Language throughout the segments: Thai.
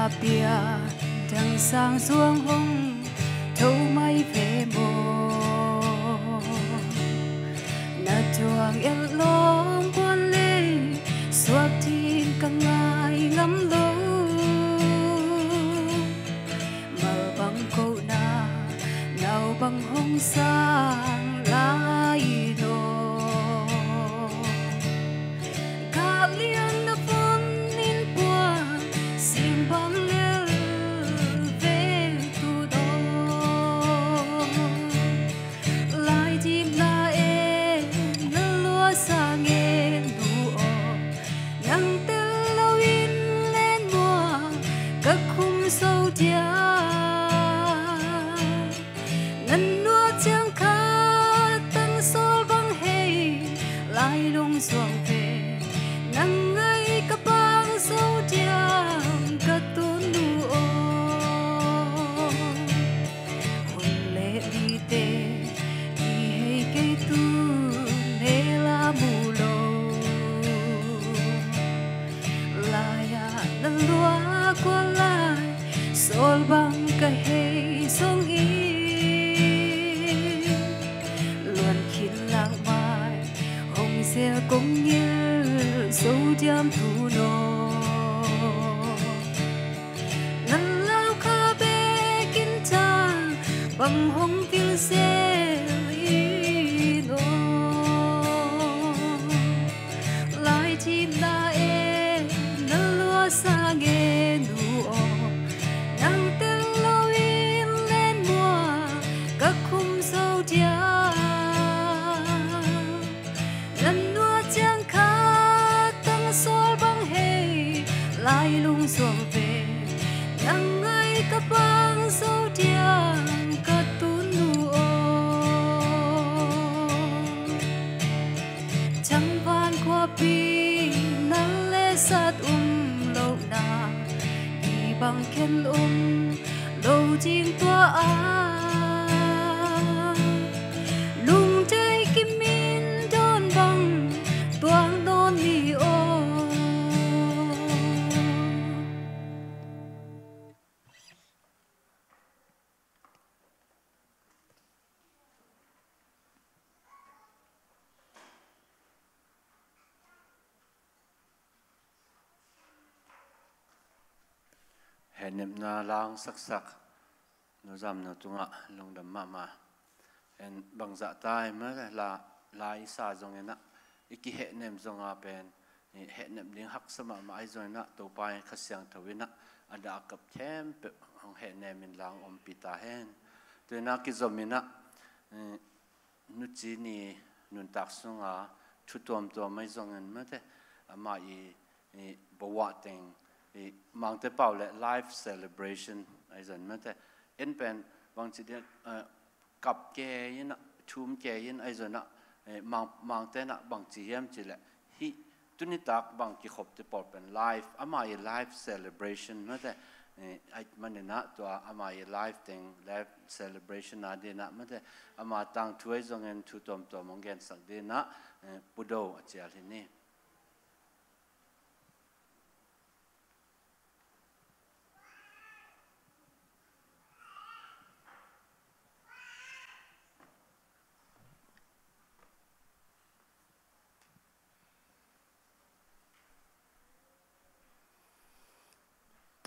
na pia chẳng sang xuống hung thâu mai về mùa na chuồng yêu lom quan lê suốt thiên càng ngại ngắm lâu mờ băng câu na nào băng hung xa hồng hồng tiêu xe lý lại chim đã em nỡ lúa xa nghe đủ ôm 天空，路情大爱。ai na lang sắc sắc nó nu zam na tunga ah, long dam ma ma en bang za tai là la la isa zong ena ah, iki he nem zong a ah pen ni he nem ding mà sama ma ai zong na to pai kha siang thawina ada kap them pe ong hệ nem mình lang om pita kí te na ki zomina ừ, nu chi ni nun tak sunga thu tom to mai zong en ma mà ý i bawa tình i m a n g t e p a u l e ไลฟ์เซเลบร a t i o n ไอ้สันมันแต่เอ็นเป็นบางทีเด็เอ่อกับเกยินะชุมเกยินไอ้สันนะ่อมังมังเต่นะบางทีเฮมจีแหละฮิตุนิตักบางทีขบจะปอดเป็นไลฟ์อามายไลฟ์เซเลบร a t i o n มันแต่เออไอ้มันเนี่ยนะตัวอามายไลฟ์ t h งไลฟ์เซเลบร b r a t i นั่นเองนะมันแต่อามาตั้งทัวร์ส่งเงินทุ่มตัวมองเงินสักเดือนนะ่อปุ๊ดเอาเจ้าที่นี่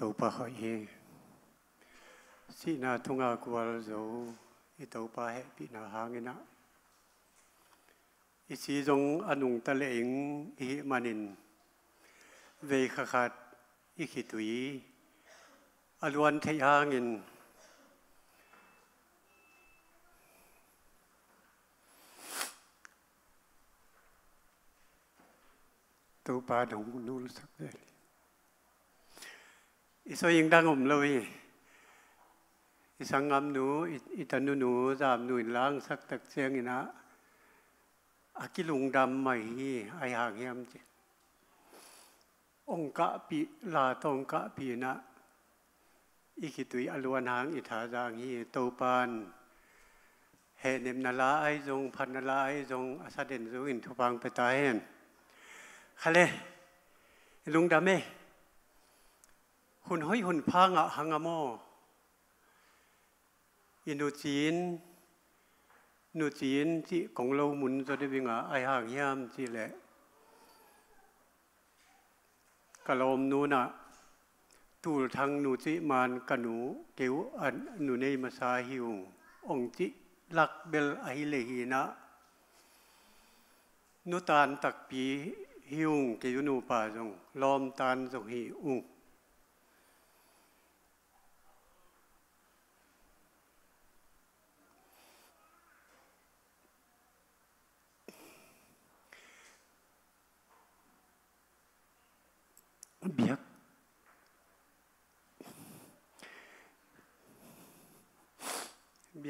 tàu ba hỏi ye si na thung a qua zo i tàu ba hệ bị na ha nghe na i si dong anung ta le ing i manin về khát khát i khi tuổi aluan thay ha nghe tàu ba đồng nu sắc đấy อีสยิงดังอมเลยอีสังงามหนูอีตันนูหนู สามหนุนล้างสักตักเสียงอีนะอากิลุงดำใหม่ไอหางแฮยมจีองกะปีลาตองกะปีนะ อีกิตุยอลวนหางอิทาจางฮีโตปานเหเนมนาลาไอจงพันนาลาไอจงอาซาเดนจูอินทุพังไปตายเห็นคะเลลุงดำไหมหุ่นห้อยหุ่นพังะหังอโมอินโดจีน นูจีนที่ของเราหมุนจะได้วิ่งอ่ะไอห่างยามที่แหละกะลมนูน่ะตูทางนูจิมานกะหนูเกยวอันหนูในมาซาหิวองจิลักเบลอิเลหีนะนูตานตักปีหิวเกยวนูป่าจงลอมตานจงหิอุง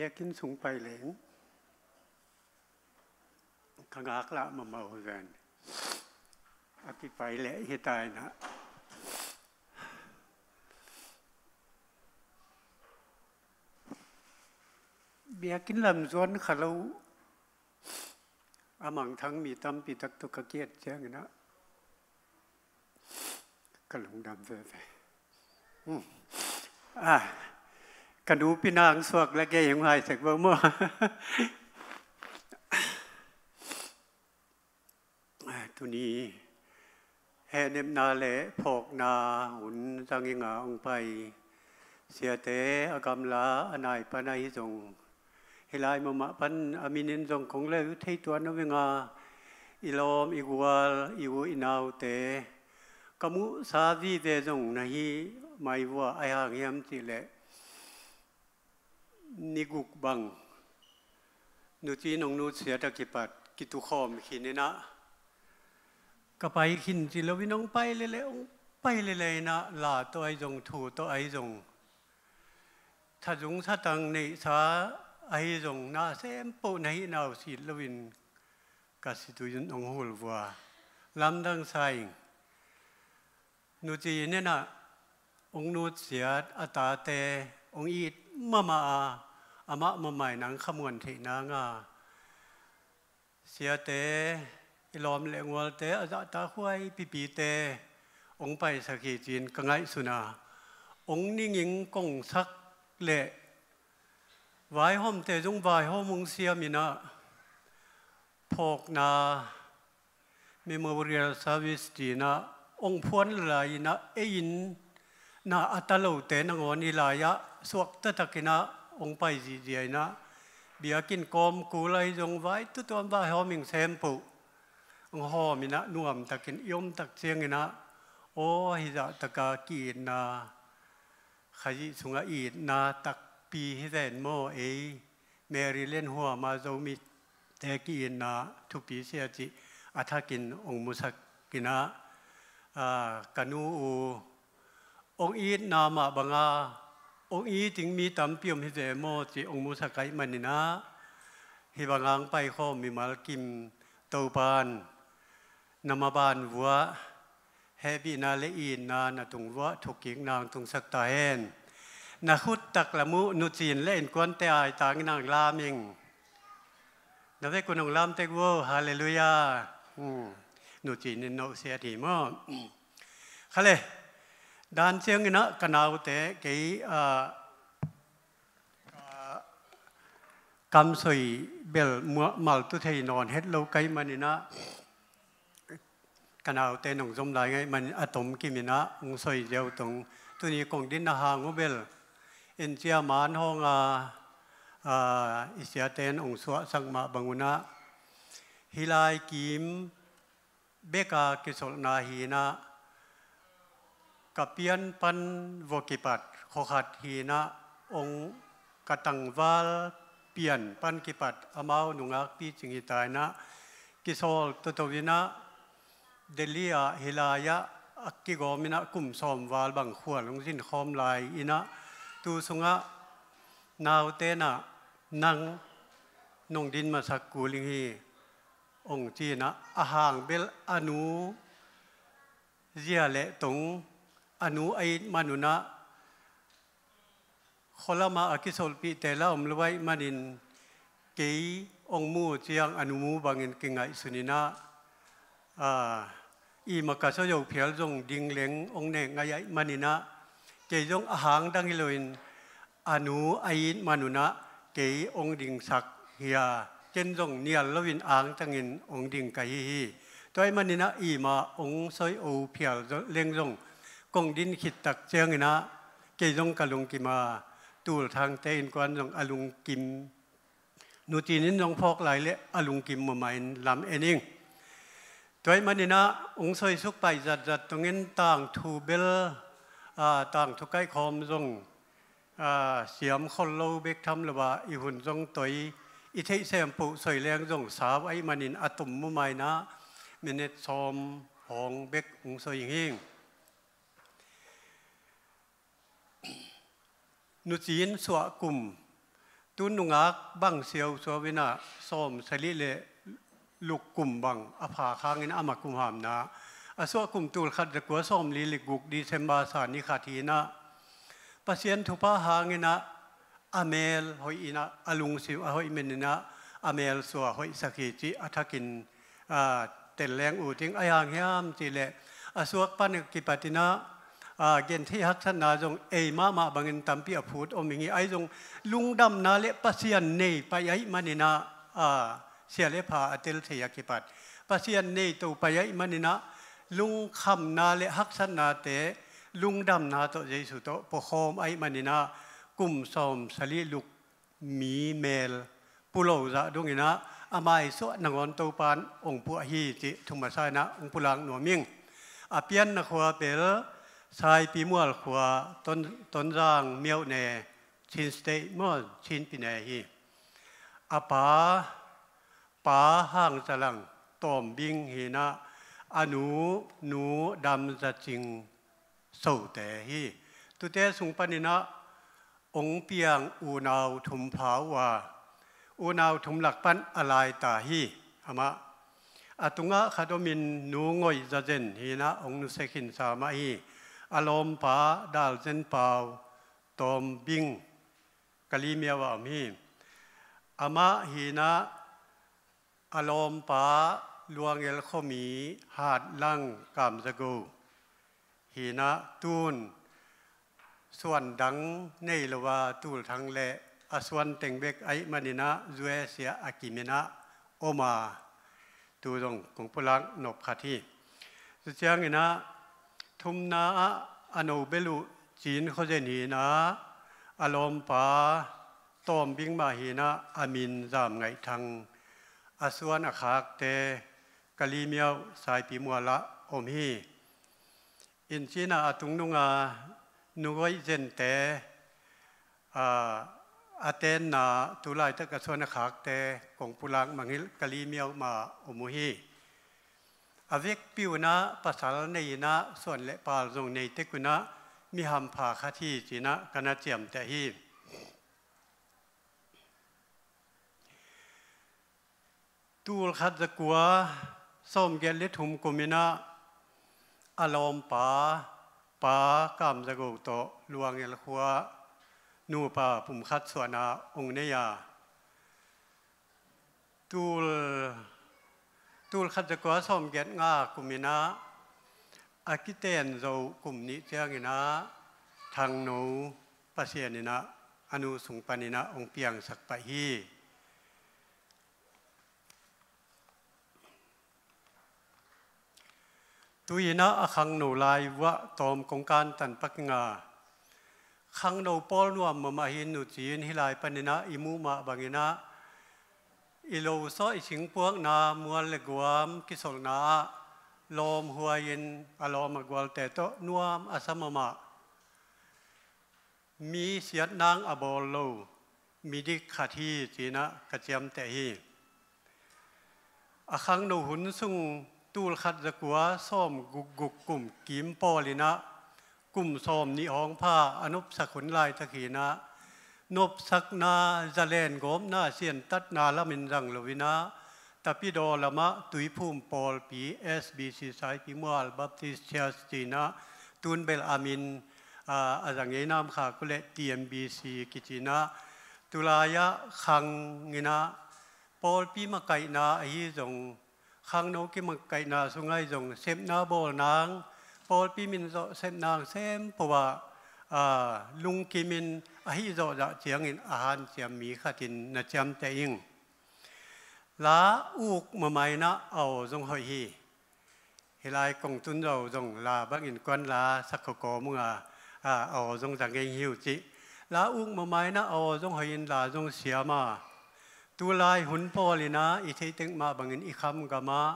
yakkin sung pai leng kangak la ma ma ho gan api pai le hitai na yakkin lam zon khalau amang thang mi tam pi tak tu ka kiet chang na ka lung dam ve ve อ่ากระดูพี่นางสวกและแกยังไห้สักเบอร์เมื่อทุนี้แห่เน็บนาเละพกนาหุ่นจังยังอ่องไปเสียเตะอกรรมลาอนายปนายทรงให้ลายมามะปันอามินินทรงคงเลยวทิตัวนวิงาอิลอมอิกวาลอิวอินาวเตะกมุสาวีเดทรงนะฮีไม่ว่าไอหางยำติเลนิกุกบังนูจีนองนูเสียตะกิปัดกิตุคอมขินนะก็ไปขินจิลวินองไปเลยเลไปเลยเลยนะหลาตัวไอจงถูตัวไอจงถ้าจงถ้าตังในสาไอจงนาเซมปุูในนาวสีลวินกสิตุยนองหูลวัวลำดังใสนูจีเนี่ยนะองนูเสีย อตาเตองอีดมามาอาอามะมะใหม่นังขมวนทีนางาเสียเตอิลอมเลงวลเตอาจตาหวยปีปีเตองไปสกีจีนกังไงสุนา องนิ่งยิงกงสักเละวายห้อมเตจงวายห้อมมึงเสียมีนะพกนามีมือเรียลซาวิสดีนะ องพวนลายนะเอินนาอัตโลเตนงอนิลายะสวกตตะกินะองไปจีเดียนะ เบียกินกอมกูไลจงไว้ตุตัวบ้าหอมิงเซมปุ องหอมินะนวมตะกินยมตักเชียงนะโอ้ฮิจตะกากีนาขยิสุงอีดนาตักปีฮิเซนโมเอเมรีเลนหัวมาโจมิเตกีนาทุปีเสียจิอัตกินองมุสักกินะกานูอูองอีนามะบังอาองอีถึงมีตำเปียมหิเมโมจีองมุสกายมันนะฮิบังอังไปข้อมีมาลกิมเตาปานนามาบานวัวแฮบีนาเลอีนนานาตุงวะทุกิงนางตุงสักตาเฮนนาคุดตักละมุ นุจีนเล่นกวนแต่อายตางนางลามิงนาเวกุนองลามเตกโวฮาเลลูยานุจีนนโนเสียทีมอคาเล đàn chiêng nó cần nào ờ, ờ, thế cái cam sủi bel mal tu thầy non hết lâu cây mà nè nó cần nào tế nông dông lại ngay mình atom kim nè nó ông sủi giàu tung tu ni công đến na hàng ngô bel in chia man hong à ờ, àisia tên ông sủa sang mà bằng una hilai kim beka kisol na hi na กับเปียนปันวกิปัดขอขัดหีนะองกตังวาลเปียนปันกิปัดอามาวนุงักปีจิงิตายนะกิโซลตตวินะเดลีอาฮิลายะอักกิโกมินะกลุ่มซอมวาลบังขวลงสิ้นคอมลายอินะตูสุงะนาวเตนะนังนงดินมาสักกูลิงฮีองจีนะอาหางเบลอนูเจียเละตงอนุไอมานุนะคลมาอกิสลปีแต่ละอมลไว้มานินกีองมูเจียงอนุมูบางินกิงไอสุนินะอีมากาสยกเพียลจงดิงเลงองเนงไงมานินะเกยจงอาหางดังฮิโลนอนุไอมานุนะเกยองดิงสักเฮียเจนจงเนียลลวินอ่างตังินองดิงไกฮีตัวไอมานินะอีมาองซอยโอเพียลเลงจงกงดินขิดตักเจียงนะ เกยงกะลุงกิมาตูทางเตนกวนลงอลุงกิมนูตีนินลงพอกไหลเละอลุงกิมมาไม่ลำเอนิงตัวมันนี่นะองซอยสุกไปจัดจัดตรงนี้ต่างทูเบลต่างทุกไก่คอมจงเสียมคนเราเบกทำหรือว่าอีหุ่นจงตัวอิทธเสียมปุสวยแรงจงสาวไอ้มันนินอตุ่มมุไมนะมินเนตซอมหองเบกองซอยยิ่งนุจีนสวกุมตุนุงักบังเสียวสววินาส้มสลิเลลุกกุมบังอภาค้างินอามากุมหามนาอสวกุมตูลขัดกัวส้มลีลิกุกดีเซมบาสานิขาทีนะปเสียนทุพาหางินะอเมลหอยินะอลุงสิวหอยเมนินะอเมลสวหอยสกิจิอัทกินเต็นแรงอูทิงอายางยามจีเลอสวกปันกิปตินะอาเกณฑ์ที่ฮักชนาจงเอมามาบังเงินตัมพี่อภูดอมิงี้ไอจงลุงดำนาเล่ปัสยันเนยไปไอมันนาเสียเลพาอตตลเทียกิปัดปัสยันเนยตัวไปไอมันนาลุงคำนาเล่ฮักชนาเตลุงดำนาโตเยสุโตปโคมไอมันนากุมซอมสลีลุกมีเมลปุโรจะดวงนะอามายสวนงอนโตปานองค์ปัวฮีจิทุมาไซนะองค์ปุลังหนัวมิงอาเปียนนะขวเปลสายปีมัวขวาต้นต้นร่างเมียวเนชินสเตมอนชินปีเนฮีอาปาป้าห้างจะลังต้อมบิงฮีนะอนุหนูดำจะจริงสู้แต่ฮีตุเตสุงปนินะองเปียงอูนาวถุมผาวาอูนาวถุมหลักปันอะไรตาฮีอมะอตุงะคาดมินหนูงอยจะเจนฮีนะองนุเซกินสามาฮีอารมณ์ป่าดาวเ้นเป่าตอมบิงกะลีเมียวามีอามะฮีนะอารมณ์ป่าลวงเอลขมีหาดลังกามสกูฮีนะตูนส่วนดังในละวาตูลทั้งแหละอส่วนเต็งเบกไอมันินะจุเอเสียอากิเมนะโอมาตูตรงของพลังนบคาที่สุดเชียงนะทุมนาอนเบลุจีนเขาจะหนีนะอารมณ์ปาต้มบิงมาหีนะอามินจามไงทางอาสวนอาคากเตกะลีเมียวสายปีมัวละอมฮีอินชีนาอตุงนุงานุกยเจนเตอาเตนนาตุไลตะกะสวนอาคากเตกงปุลังมังิลกะลีเมียวมาอมุฮีอเวกปิวนะภาษาลในนะส่วนและปาลงในเทกุนะมีหำผาคาที่จีนะกนาเจียมแต่ฮีตูลคัดจะกัวส้มเกลิทุมกุมินะอารมณ์ป่าป่ากรมจะกุโตลวงเอลขัวนูป่าปุ่มคัดส่วนาองเนียตูลตูลขัดกว่าสมเกตง่ากุมินะอากิเตนเจากลุ่มนิเจียงินะทางโนปเสียนินะอนุสุงปนินะองเปียงสักปะฮีตุยนะอคังหนูลายวะตอมของการตันปักงาคังโนปอลนวมมาหินหนูจีนฮิลายปนินะอิมูมาบางินะอีโลซออีชิงพวกนามวลเลกวม กิสลนาลมหัวยินอารมณ์กวลแต่โตนวมอสมมะมีเสียดนางอบอลลมีดิขาทีจีนะ กระเจียมแต่ฮีอคังนูหุนซุงตูลขัดจักัวส้มกุกกุกกลุ่มกิมปอลินะกลุ่มส้มนิอองผ้าอนุปสกุลลายตะขีนะนบสักนาจะเลนโกมนาเสียนตัดนาละมินรังลวินาตาพี่ดอละมะตุยภูมิปอลปีเอสบีซีสายพิมวลบัพติสเชสตีนาตูนเบลอามินอาจังเงนามขากุเลตีเอ็มบีซีกิจินาตุลายะคังเงนาปอลปีมะไกนาอีจงคังโนกิมะไกนาสุงไงจงเซมนาโบนางปอลปีมินโซเซมนางเซมปวะ à lung kim in ấy rồi đã chiang in à han chiam mi khát in na chiam te in lá uộc mà mai na ẩu dòng hội hi hi lai công tuân dầu dòng là bác in quan là sắc khẩu cổ mung à à ẩu dòng giang nghe hiểu chị lá uộc mà mai na ẩu dòng hội in là dòng xia ma, tu lai hun po li na i thấy tiếng ma bằng in i kham gà ma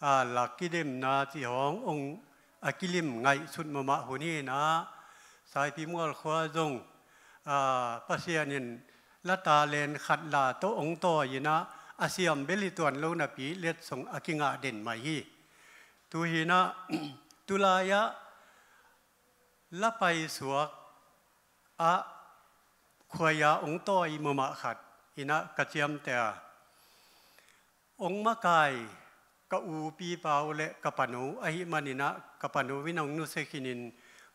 à là kilim na chỉ hong ông à kilim ngay suốt mà ma hun hi na สายพิมลขวาจงปะเสียนินลตาเลนขัดลาโตองโตยนะอาเซียมเบลิตวนโลนาปีเล็ดสงอากิงาเด่นมาฮีตูฮีนะตุลายะละไปสวกอะขวยาองโตอิมมะขัดอินะกระเจียมแต่ องมะกายกะอูปีเปาและกะปนูอหิมานินะกะปนูวินองนุเซคินิน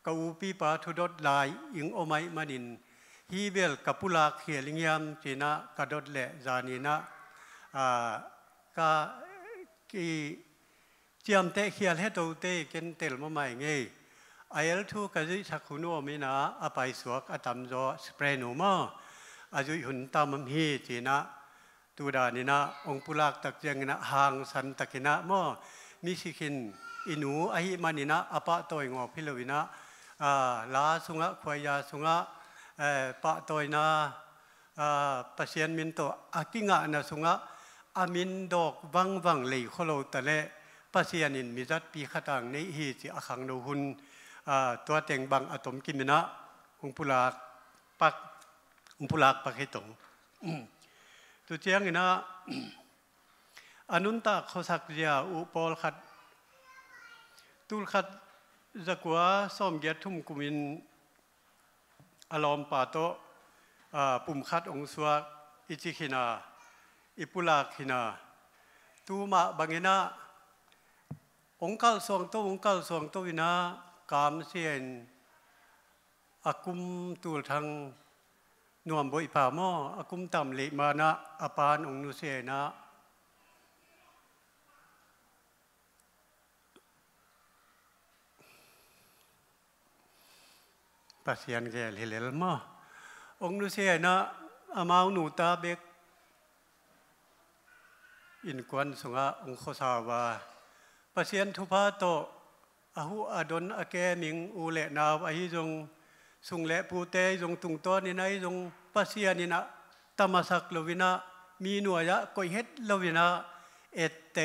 กูปีปาทุดดลายอิงโอไมมันินฮีเบลกับปุลาเขียลิงยามจีนากระดดเละจานีนะอ่ากากีเจียมเตะเขียลให้ตัเตะเกนเตลมาใหม่ไงไอเอลทูกะจิสักคุณโอม่นะอาไปสวกอาตำจอสเปรนูมาอายุหุ่นตามมีจีนาตูดานีนาองปุลาตักเจียงนะหางสันตะกินาะมอมิสิขินอินูอหิมานีนาอปะโตยงอพิลวินะลาสุงะควายาสุงะปะตอยนาปะเสียนมินโตอากิงะนาสุงะอามินดอกวังวังเลยขโลตะเลปะเสียนินมิจัดปีขตังในฮีสิอคังโนหุนตัวเต็งบังอตมกินนะองปุลากปักองปุลากปักให้ตรงตัวเจียงนะอนุนตาโคสักยาอุปอลขัดตุลขัดจักว่าส้มเกียรทุ่มกุมินอารมณ์ป่าโตปุ่มคัดองศวกอิจิคินาอิปุลาคินาตูมาบางินาองค์กลสองโตองค์กลสองโตวินากามเสียนอากุมตูทางนวมบุยปาโมอากุมต่ำเลมานะอปานองนุเซนาปัสยันแก่เหลเลมองนุเสยนะอามาหนูตาเบก อินควันสงะองคสาวาปัสยันทุพาโตอาหูอดนอาแกนิงอูเลนาวอาฮิจงสุงเละปูเตยงตุงต้นินในจงปัสยันนินะตมาสักลวินะมีหน่วยะก้อยเฮ็ดลวินะเอตเต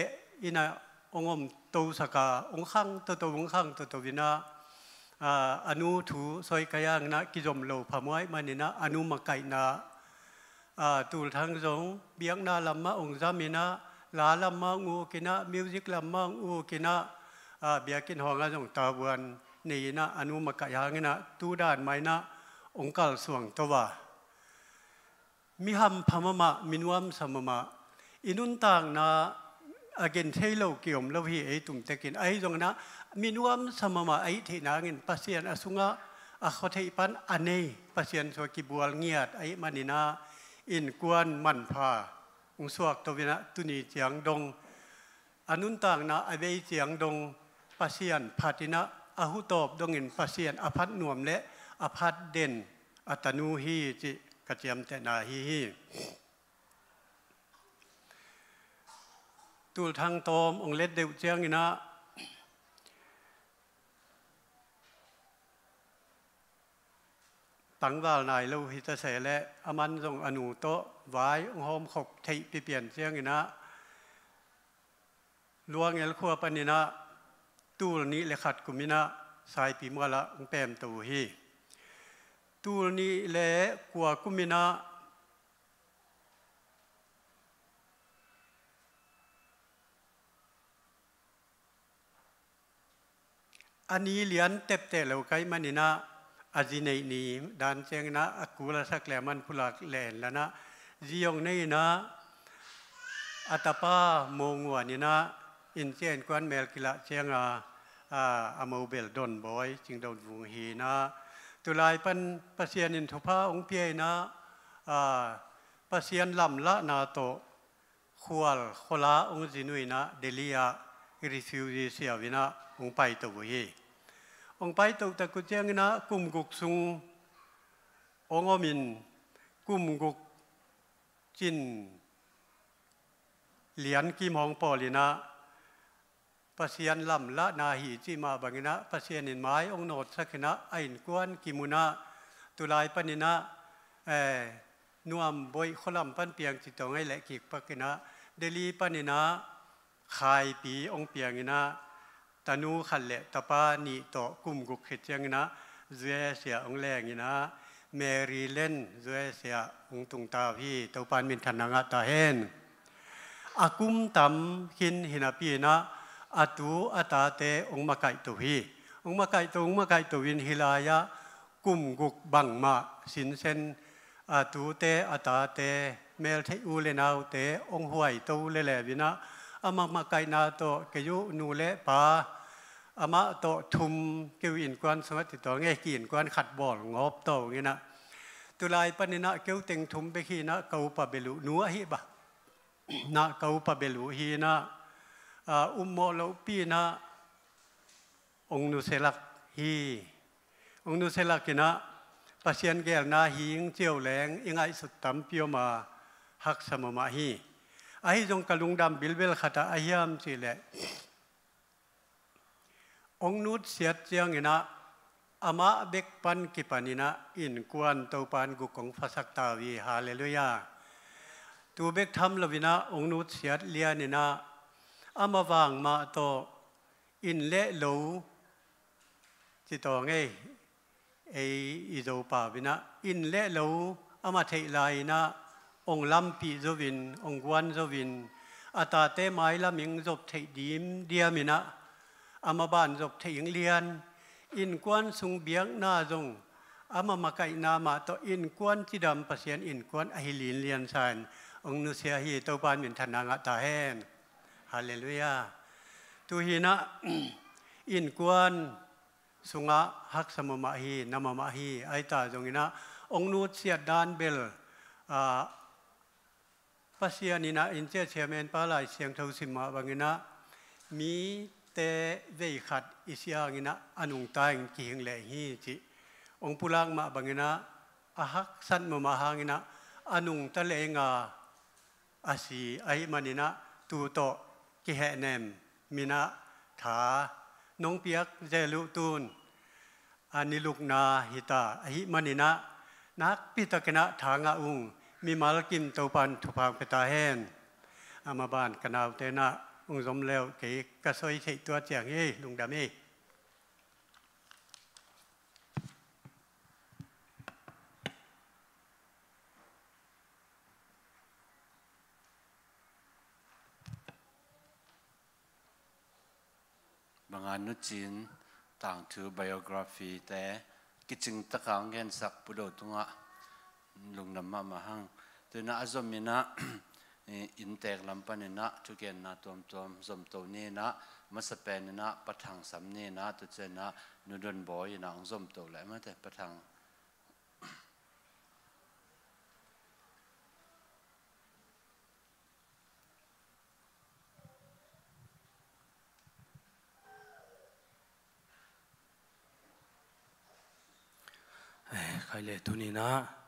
อินะองอมตสกา องคังตตวงคังตตวินะอนุถูซอยกายางนะกิจมโลพมวยมันนะ อนุมาไกนะตูท้งสงเบียงนาลัมมะองซามินะลาลัมมะงูกินะมิวสิกลัมมะงูกินะเบียกินหองาสงตาวันนี่นะ อนุมาไกยางนะตูด้านไม่นะ องค์กลสวงตวะมิหัมพมมะมินวัมสมมะอินุนต่างนะอ g ก i n เทโลเกี่ยมเลวฮีไอตุ่มตะกินไอตรงนะมินวมสมมาไอทีนาเงินปัสียนอสุงะอาคตอปันอันเนปัสเซียนสวกิบัลเงียดไอมันินาอินกวนมันพาองสวกตวินะตุนีเจียงดงอนุนต่างนะไอเวเจียงดงปัสียนพาตินะอาหุตบดงเงินปัสียนอภัตนวม และอภัตเด่นอัตนูฮีจิกระเจียมแต่นาฮีฮีตูลทางตอมองเล็ดเดวเจียงนะตังวาลนายลูพิตเสและอมันทรงอนุโตวายองหอมขบทิปเปลี่ยนเสียงนะลวงเอลขัวปนินะ ตู้นี้เลขัดกุมินะสายปีมัวละองแปมตูฮีตู้นี้เลกัวกุมินะอันนี้เหรียญเต็บเตะเหลวไกมันินะอาจินนีดานเจงนะอกุลสักแหลมันพุลักแหลนแล้วนะจียงนี่นะอัตปาโมงวนี่นะอินเจนกวนแมลกิลาเจงอาอาโมเบลดอนบอยจึงโดนวงหีนะตุลายป็นปเสียนินทภาองเพียนะปเสียนลำละนาโตขวลโคลาองจินุยนะเดลียริฟิวดีเซียวินะองไปตัวฮีองไปตกตะกุเจียงนะกุมกุกซุงองอมินกุมกุกจินเหรียญกีมองปอลีนะปะเซียนลำละนาหีจีมาบังนะปะเซียนินไม้องโนดสักนะไอินกวนกิมุนะตุลายปนินะเออนวมบอยขลำปันเปียงจิตตองให้แหละกิกปักนะเดลีปนินะคายปีองเปียงนะตานูขันเลตปานีต่อกุมกุกเขิียงนะเจ้เสียองแรงนนะเมรีเล่นเจ้เสียองตุงตาพี่ตปานมินทันนางตาเฮนอากุมตำขินหินาพีนะอาตูอาตาเตองมาไกตัวพี่องมาไกตัวองมาไกตัววินฮิลายะกุมกุกบังมาสินเซนอาตูเตอาตาเตเมลเทอูเลนาวเตองห่วยตูเลเลวินะอามามาไกนาโตกยุนูเลปาอามาโตทุมกิวอินกวนสมัติตัวเงกินกวนขัดบอลงบโตเงี้ยนะตุลายปนินะ เกี่ยวเต็งทุมไปขีนะเกาปะเบลุนัวฮิบะนะเกาปะเบลุฮีนะอุมโมเลปีนะองนุเซลักฮีองนุเซลักกินะปัสเซียนแกลนาฮิงเจียวแหลงยังไงสุดตั้มเปียวมาหักสมมาฮี ai trong kalung dam khát khata ahiam chỉ lệ ông nút siết chiang ina ama bek pan kipanina in kuan tàu pan gu kong phasak ta vi hallelujah tu bek tham lavina ông nút siết lianina ama wang ma to in lệ lâu chỉ to nghe ai izo pa vina in lệ lâu ama thei lai na องลำปีจวินองกวนจวินอาตาเต้ไม้ละมิงจบเทดีมเดียมินะอามาบานจบเทยิงเลียนอินกวนสุงเบียงนาจงอามามาไกนามาต่ออินกวนที่ดำประเสียนอินกวนอหิลินเลียนสันองนุเสียฮีตัวบานมินธนางะตาแหนฮาเลลูยาตุฮีนะอินกวนสุงะฮักสมมาฮีนามมะฮีไอตาจงอินะองนุเสียดานเบล pasianina inche chemen palai siang thau simma bangina mi te vei khat isiangina anung taing ki hing le hi chi ong pulang ma bangina ahak san ma ma hangina anung ta le nga asi ai manina tu to ki he nem mina tha nong piak zelu tun ani lukna hita ahi manina nak pitakena thanga ung มีมาลกิมเตาปันถูกพางไปตาแห้งอามาบานกันเอาเตนะองสมเลวเกกระซอยสิตัวเจียงเอ้ลุงดำเอ้ mga nuchin tang tu biography te kiching takang gen sak pudo tunga ลุงลำมามาหังตัวน่าจะมีนะ อินเตอร์ลำปันนะทุกเกนนะตัวมตัวมจมตัวนี้นะมาสเปนนะปะทังสำเนนะตัวเจนะนุดนบอยนะองจมตัวแหละมาแต่ปะทังใครเลยตัวนี้นะ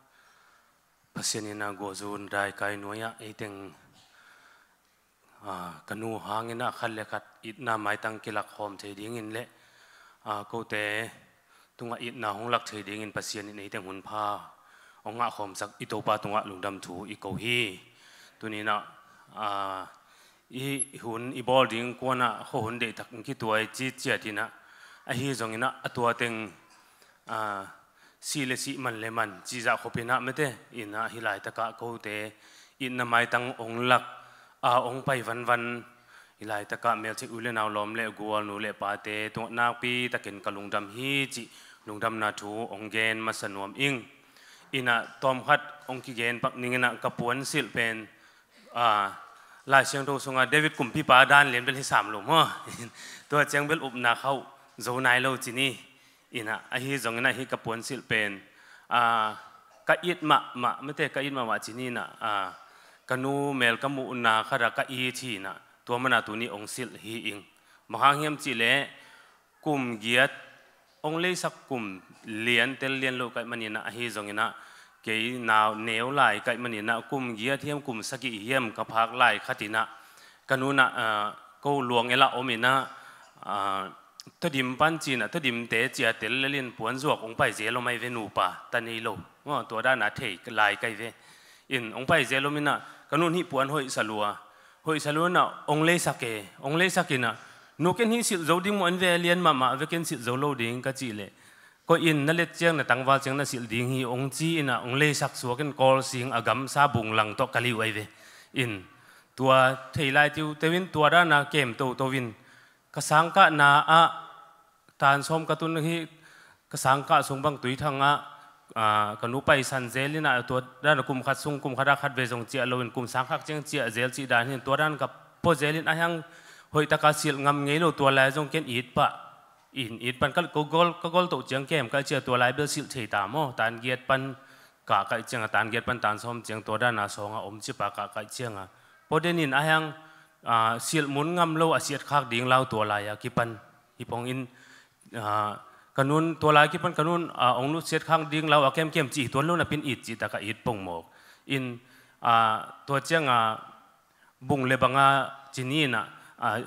pasianina gozun dai kai noya eteng kanu hangena khalle khat itna mai tang kilak hom thei ding in le ko te tunga itna hong lak thei ding in pasian in eteng hun pha onga khom sak itopa tunga lungdam thu i ko hi tunina a i hun i bol ding kona ho hun de tak ki tuai chi chia tina a hi zongina atwa teng a สิเลสิมันเลมันจีจะขบินะไม่เตะอินะฮิไลตะกะกูาเตอินนามัยตั้งองลักอาองไปวันวันฮิไลตะกะเมลเชอุเลนเอาล้อมเละกัวนูเละปาเตตัวนาปีตะเก็นกะลุงดำฮีจีลุงดำนาทูองเกนมาสนวมอิงอินะตอมขัดองกีเกนปักนิงนะกระปวนสิลเป็นอ่าลายเชียงโตสงาเดวิดกุมพี่ป้าด้านเลียนเป็นที่สามลุงเฮ้ตัวเชียงเบลอุบนาเขาโจนายโลจีนี่อินะอ่ไอ้จงนะฮี้กับปวนสิลเป็นอ่ากระอิดมะมะไม่แต่กระอิดมะว่าจีนีนะอ่ากนูเมลกมูนาคาระกระอีทีนะตัวมันาตัวนี้องสิลฮีอิงมหังยมจีเล่กุมเกียรติองเลี้ยสักกุมเลียนเตลเลียนโลกไอ้มันนี่นะไอ้จงนะเกย์นาวเหนียวไหลไก่มันเห็นนะกุ่มเยี่ยเทียมกุ่มสกิเยี่ยมกับพักไหลขัดินะกันนู้นนะอ่อก็หลวงเอล่าโอมินะอ่ถ้าดิมปันจีนอ่ะถ้าดิมเตะเจียเตลเล่นปวนจวกองไปเจลไม่เวนูป่าตันนี้โลว่าตัวด้านอาเทกลายไกเวอินองไปเจลไม่นะกนุนฮิปวนหอยสลัวหอยสลัวน่ะองเลสักเกองเลสักเกินะนกเกนฮิสิโจดิมวันเวเลียนมามาเวกกนสิ่งโจโลดิงกจีเลก็อินนั่นเล็ดเจียงน่ะตังวาเจียงน่ะสิ่งดิงฮิองจีน่ะองเลสักสัวกันกอลสิงอากัมซาบุงหลังโตกกะลิวไอเวอินตัวเทไลจิวเตวินตัวด้านอาเกมโตโตวินกสังกะนาอะตานสมกตุนหิกสังกะสงบังตุยทางอะกนุไปสันเจลินะตัวด้านกุมขัดสุงกุมขัดขัดเวจงเจียลวินกุมสังขักเจงเจียเจลจีดานเห็นตัวด้านกับพอเจลินอะยังหอยตะกาเสียงำเงี้ยโลตัวลายจงเกณฑ์อีดปะอินอีดปันก็กกลก็กลตัวเจียงแกมก็เจียตัวลายเบลสิลเทตามอตานเกียรปันกะกะเจียงตานเกียรปันตานสมเจียงตัวด้านนาสองอมจิปะกะกะเจียงอ่ะพอเดนินอะยังเสียมุนงำโลอาเสียดคากดิ่งเล่าตัวลายกิปันฮิปองอินกนุนตัวลายกิปันกนุนองนุเสียด้างดิ่งเล่าเข้มเข้มจีตัวนู้นเป็นอิดจีตะกะอิดปงหมกอินตัวเจียงบุงเลบังอาจีนีน่ะ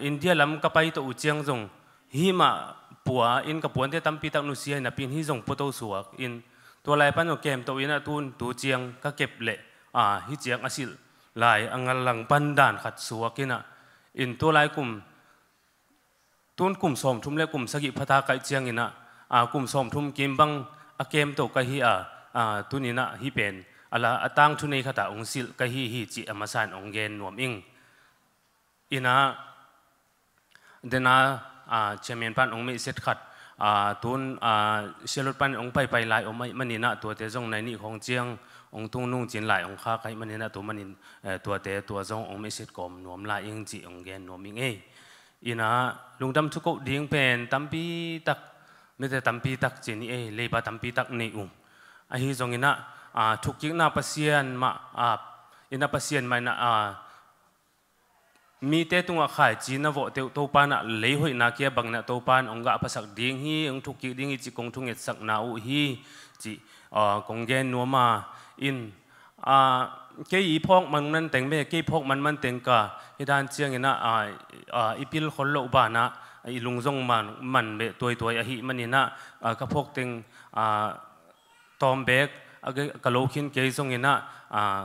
อินเดียลำก็ไปตัวเจียงจงหิมะปัวอินกับปวนเตตัมปีตักนุเสียน่ะเป็นฮิจงปโตสวกอินตัวลายปันโอเข้มตัวอินตุนตัวเจียงก็เก็บเละฮิเจียงอาศิลลายอังกลังปันด่านขัดสัวกินะอินตัวลายกลุ่มตุนกลุ่มสมทุ่มและกลุ่มสกิพัาไกเจียงอินะอ่ากลุ่มสมทุ่มกิมบังอาเกมโตกะฮีอ่าอ่าตุนินะฮีเป็นอะลาอตังทุนีขตาองศิลกะฮีฮีจิอมาสานองเกนนวมอิงอินะเดนาอ่าเชมิญปันองเมเซตขัดอ่าตุนอาเชลุปันองไปไปลายองไม่มันนี่นะตัวเตจงในนี่ของเจียงองทุ่งนุ่งจินไหลองค้าใครมันเห็นนะตัวมันตัวเตะตัวซององไม่เสิ็กลมหนวมลายเองจีองแกนหนวมิงเอ้อีนะลุงดำทุกข์ดิ้งเป็นตั้มปีตักไม่แต่ตั้มปีตักจีนี่เอ้เลยบาตั้มปีตักนี่อุ้มไอ้ฮีจงอินะอ่าทุกยิ่งน่าเปรียนมาอ่าอินะเปรียนมานอ่ามีแต่ตัวขายจีนนวะเตโตปานะเลยห่ยนักเกียบังนะโตปานองกะภาษาดิ้งฮีองทุกยิ่งดิ้งจีกงทุงเอ็ดสักนาอุฮีจีอ่ากงแกนนัวมาอินอ่าเกี่ยพกมันมันแต่งเมเกี่ยพกมันมันแต่งกะฮิดานเชียงนะอ่าอ่าอีพิลคนโลบานะอีลุงซงมันมันเบตัวตัวอหิมันนี่นะอ่ากระพกแต่งอ่าตอมเบกอ่กกะโลคินเกี่ยซงนะอ่า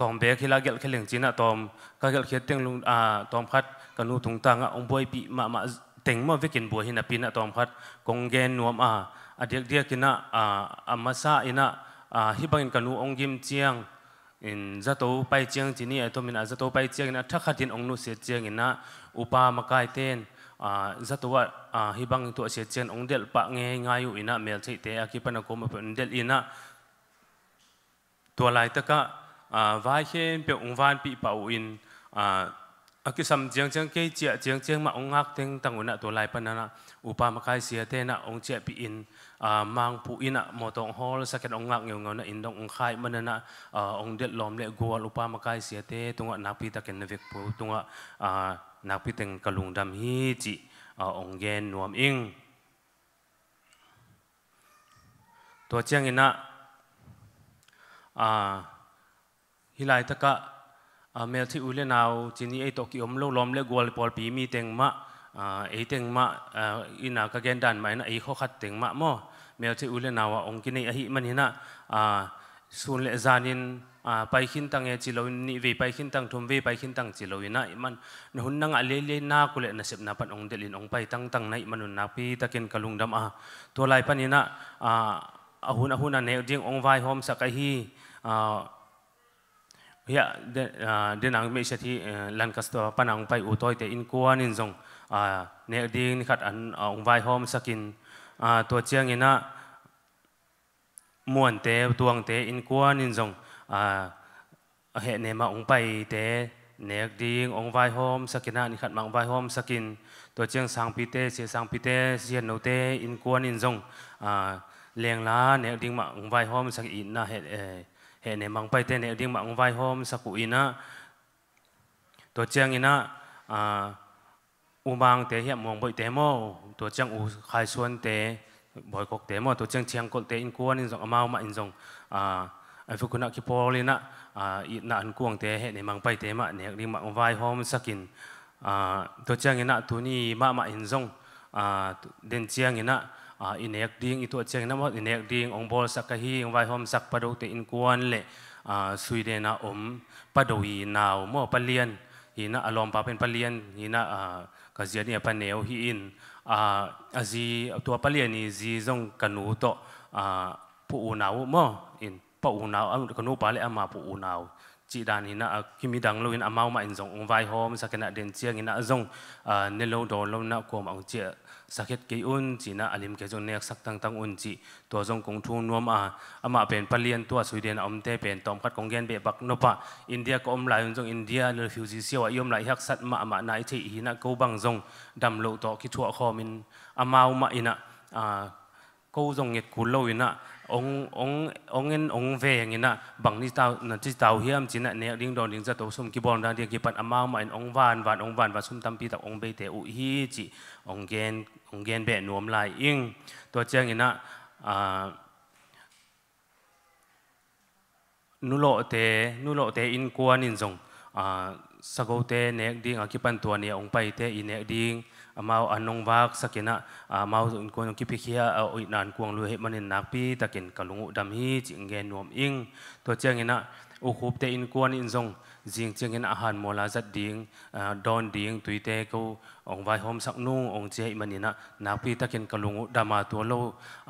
ตอมเบกฮิลากเกลเคลงจีนะตอมกะเกลเคตงลุงอ่าตอมพัด กันูถุงตังอ่ะองบวยปีมามาแต่งมาเวกินบัวหินะปีนะตอมพัดกงแกนนวมอ่าอเดียกเดียกินะอ่าอามาซาอินะ à hi bang in kanu ong gim chiang in zato pai chiang chini ai to min a zato pai chiang na thakhatin ong nu se chiang ina upa makai ten à zato wa à hi bang to se chiang ong del pa nge ngayu ina mel chei te a ki pana ko ma pen del ina to lai taka à vai khem pe ong van pi pa in à aki sam chiang chiang ke chia chiang chiang ma ong ngak teng tanguna to lai panana upa makai sia te na ong che pi in mang pu ina motong hall sakit ong ngak ngeu ngona indong ong khai manana ong det lom le gowal upa makai sia te tunga napi taken nevek pu tunga napi teng kalung dam hi chi ong gen nuam ing to chiang ina a hilai taka mel thi ule nau chini ei to ki om lo lom le gowal pol pi mi teng ma ไอ้เต็งมาอินากเกนดันไหมนะไอ้ข้อขัดเต็งมาโมเมื่อที่อุเลนาวองค์กินไอิมันห่นะส่วนเลจานินไปขินตังเอจิโลนี่วีไปขินตังทุมวีไปขินตังจิโลนะมันนุ่นนังอเลเลนาคุเลนเสพนับปันองเดลินองไปตั้งตั้งในมันนุนนับปีตะเกนฑ์กลุงดำอาตัวลายปันหินะอาหุนอาหุนอันเนวจิงองไวหอมสักไอฮีเฮียเดนังไม่ใช่ที่ลันกัสตัวปันองไปอุตอยแต่อินกัวนินซงเนี่ยดิ้งขัดอันองไว้หอมสักินตัวเจียงอินะม่วนเตะตวงเตะอินกัวนินจงเหตุเนี่ยมาองไปเตะเนี่ยดิ้งองไว้หอมสักินะนี่ขัดมาองไว้หอมสักินตัวเจียงสังพิเตเสียสังพิเตเสียนโนเตอินกัวนินจงเลียงล้าเนี่ยดิ้งมาองไว้หอมสักอินนะเหตุเหตุเนี่ยมังไปเตะเนี่ยดิ้งมาองไว้หอมสักุอินะตัวเจียงอินะอุบางเตะเหี้ยมองบ่อยเตะมอตัวจังอูขายส่วนเตะบ่อยกกเตะมอตัวจังเชียงกดเตะอินกวนอินสองอามามาอินสองอ่าไอ้ฟุกุนักคิโพลินะอ่าอีน่าอันกวงเตะเหี้ยในมังไปเตะมาเนี่ยริมังไวหอมสักินอ่าตัวจังอินะตัวนี้มามาอินสองอ่าเดินเชียงอินะอ่าอินเอกดิ้งอีตัวเชียงนั้นว่าอินเอกดิ้งองบอลสักกะฮีองไวหอมสักปะโดเตะอินกวนเลยอ่าสุยเดนาอมปะโดยีนาวมอปะเลียนอีน่ะอารมณ์ปะเป็นปะเลียนอีน่ะอ่า ka zia ni pa neo hi in a a zi to pa le ni zi zong kanu to a pu unau mo in pa unau kanu pa le ama pu unau chị đàn hình na khi mi đăng lâu in amau mà in zong vai hôm sa cái na den chiang in na zong nelo đồ lâu na của mong chị สักเหตุเกี่ยนจีน่าอลิมเกี่ยนเนีกสักตั้งตั้งอุ่นจีตัวทรงคงทูนรวมอาอามาเป็นปลียนตัวสวีเดนอมเตเป็นตอมขัดกงเกนเบปักนปะอินเดียก็อมลายจงอินเดียเลฟิวซิเซียวอิมลายฮักสัตมาอามาไนที่หินะกูบังทรงดำโลต่อคิดทัวคอมินอามาอุมาอินะอ่ากูรงเง็ดคุลโลอินะ ông ông ông en ông về nghe na bằng ni tao na chi tao hiam chỉ là ne ding đòn ding za to sum ki bòn ra dia ki âm mau mà en ông van van ông van và sum tam pi ta ông be te u hi chỉ ông gen ông gen bẹ nuam lại, ing tôi chang nghe na à nu lo te nu lo te in à, kuan in zong à sagote nek ding akipan tua ne ông bay te in nek ding เมาอนงวักสักกินะเมาอุนกวนกิพิเคียอุนันกวงลุยเฮมันนักพีตะกินกะลุงดำฮีจิงเงนวมอิงตัวเจงนะอุคุปเตอินกวนอินซงจิงเจงนะอาหารมลาจัดดิงดอนดิงตุยเตกูองวายหอมสักนุงองเจ้มันนะนักพีตะกินกะลุงดำมาตัวโล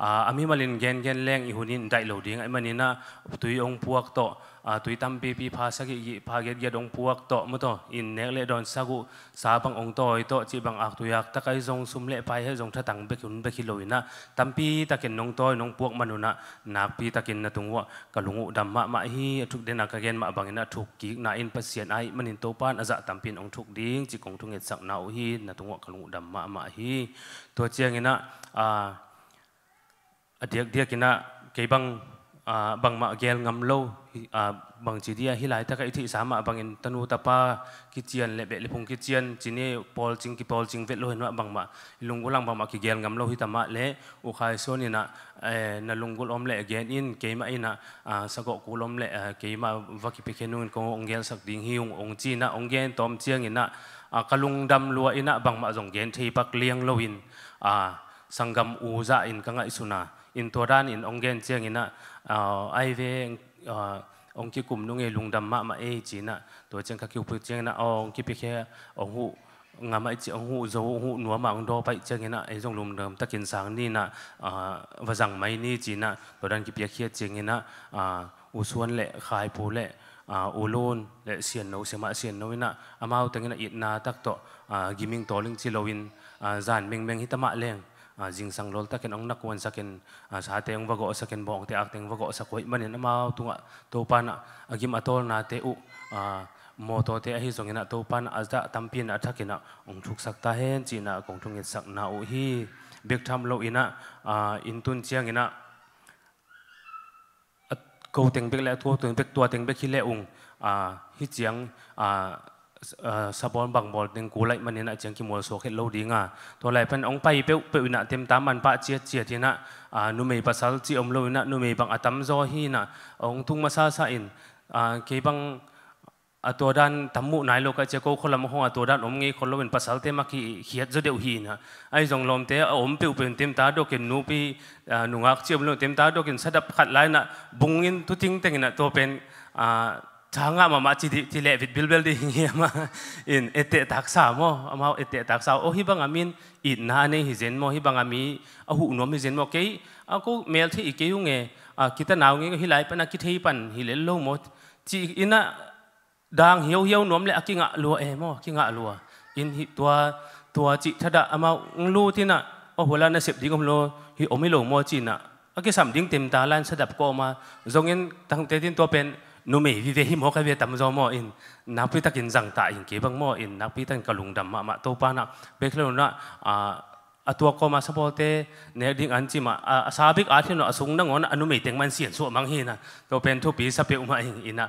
อามีมาลันเงนเงนแรงอีหุนินได้โหลดิงไอมันนะตุยองพวกโตตุยตัมปีปีพาสักิพาเกตยดงพวกโตมุโตอินเนเลดอนสักุสาบังองโตยโตจีบังอักตุยักตะไคทรงสุมเลไปให้ทรงทะตังเบกุนเบกิโลยนะตั้มปีตะเกินนงโตยนงพวกมนุนะนาปีตะเกินนตุงวะกะลุงอุดัมมะมะฮีทุกเดนักเกนมะบังนะทุกกิกนาอินเปเซียนไอมันินโตปานอจะตั้มปีนองทุกดิ้งจีกองทุงเงสักนาอุฮีนตุงวะกะลุงอุดัมมะมะฮีตัวเจียงนะอ่าเดียกเดียกินะเกบัง bằng mạ gel ngầm lâu bằng chỉ đi hi lại ta cái thị xã mạ bằng in tanu tapa cái chiên lệ bệ lệ phùng cái chiên chỉ nè Paul chính cái Paul chính vẹt lôi nó bằng mà lùng gỗ lăng bằng mạ cái gel ngầm lâu hi tama lệ u khai số nè na à, na lùng gỗ om lệ gen in cái mà in na à, sa gỗ gỗ om lệ cái mà vắc cái cái nung con ông gen sắc đình hi ông ông chi na ông gen tom chiên in na à, kalung dam lua in na bằng mạ dòng gen thì bắc liang lâu in sang gam u za in kangai suna in toran in ongen chiang ina ai ve ông kia cùng nung nghe lùng đầm mạ mà e, e chỉ na tôi chẳng các kiểu phụ chẳng nè ông kia biết kia ông hụ ngắm ấy e chỉ ông hụ dấu ông hụ nuo mà ông đo vậy chẳng nè ấy e dùng lùng đầm ta kiến sáng đi nè và rằng mấy ni chỉ nè tôi đang kia biết kia chẳng nè u xuân lệ khai phú lệ u lôn lệ xiên nấu xem mạ xiên nấu nè amao tiếng nè ít na tắc tọ giming to linh chi lâu in à dàn mèng mèng hít mạ lên jing à, sang lol takin ong nak wan sakin sa à, te ong vago sakin bong te ak teng vago sa koi manin ama tunga to pana agim à, atol na te u mo to te hi zongina to pan azda dạ tampin athakina ong thuk sak ta hen na kong thungin sak na u hi bek tham lo ina intun chiang ina câu tiếng bek lệ thua tiếng bek tua tiếng bek hi lệ ung hi chiang สบอลบังบอลดึงกูไล่มันเนี่ยนะเจียงกิมวสวกเห็นเราดีงาตัวไรเป็นองไปเป๊ะเป๊ะนะเต็มตามมันปะเจียเจียที่นะนุ่มีภาษาจีอมโลนะนุ่มีบังอัตมโซฮีนะองทุ่งมาซาซาอินเคียบังตัวด้านตั้งหมดไหนโลกเจ้าก็คนละมุ่งตัวด้านอมเงี้คนละเป็นภาษาเต็มมาขี้เขียดจะเดียดหินนะไอ้จงลมเท้อมเปี่ยวเป็นเต็มตาดกเนนูปีนุงอักเชื่อมโลกเต็มตาดกเนสะดับขัดไล่นะบุ้งอินทุ่งติงเต็งนะตัวเป็น changa mama chi di ti le vit bilbel di hingi ama in ete taksa mo ama ete taksa o hi bang amin it na ne hi zen mo hi bang ami a hu no mi zen mo ke a ko mel thi ike yu nge a kita nau nge hi lai pana ki thei pan hi le lo mo chi ina dang hiu hiu nom le akinga lua e mo kinga lua, in hi à, tua tua chi thada ama nglu ti na o hola na sep dingom lo hi omi lo mo chi na a ke sam ding tem ta lan sadap ko ma zongin tang te tin to pen นูไม่วิเวหิมฮกเวตัมจอมอินนักพิทักษ์อินจังตาอินเก็บังมออินนักพิทักษ์กลุงดำมามาโตปานะเบคเลวนะอ่าอตัวก็มาสปอรเตเนี่ยดิ้งอันจิมาอาสาบิกอาทิตนาะสุงนั่งอนอนุมิตงมันเสียนสวมังฮีนะตัวเป็นทุปีสเปียมาอิงอินะ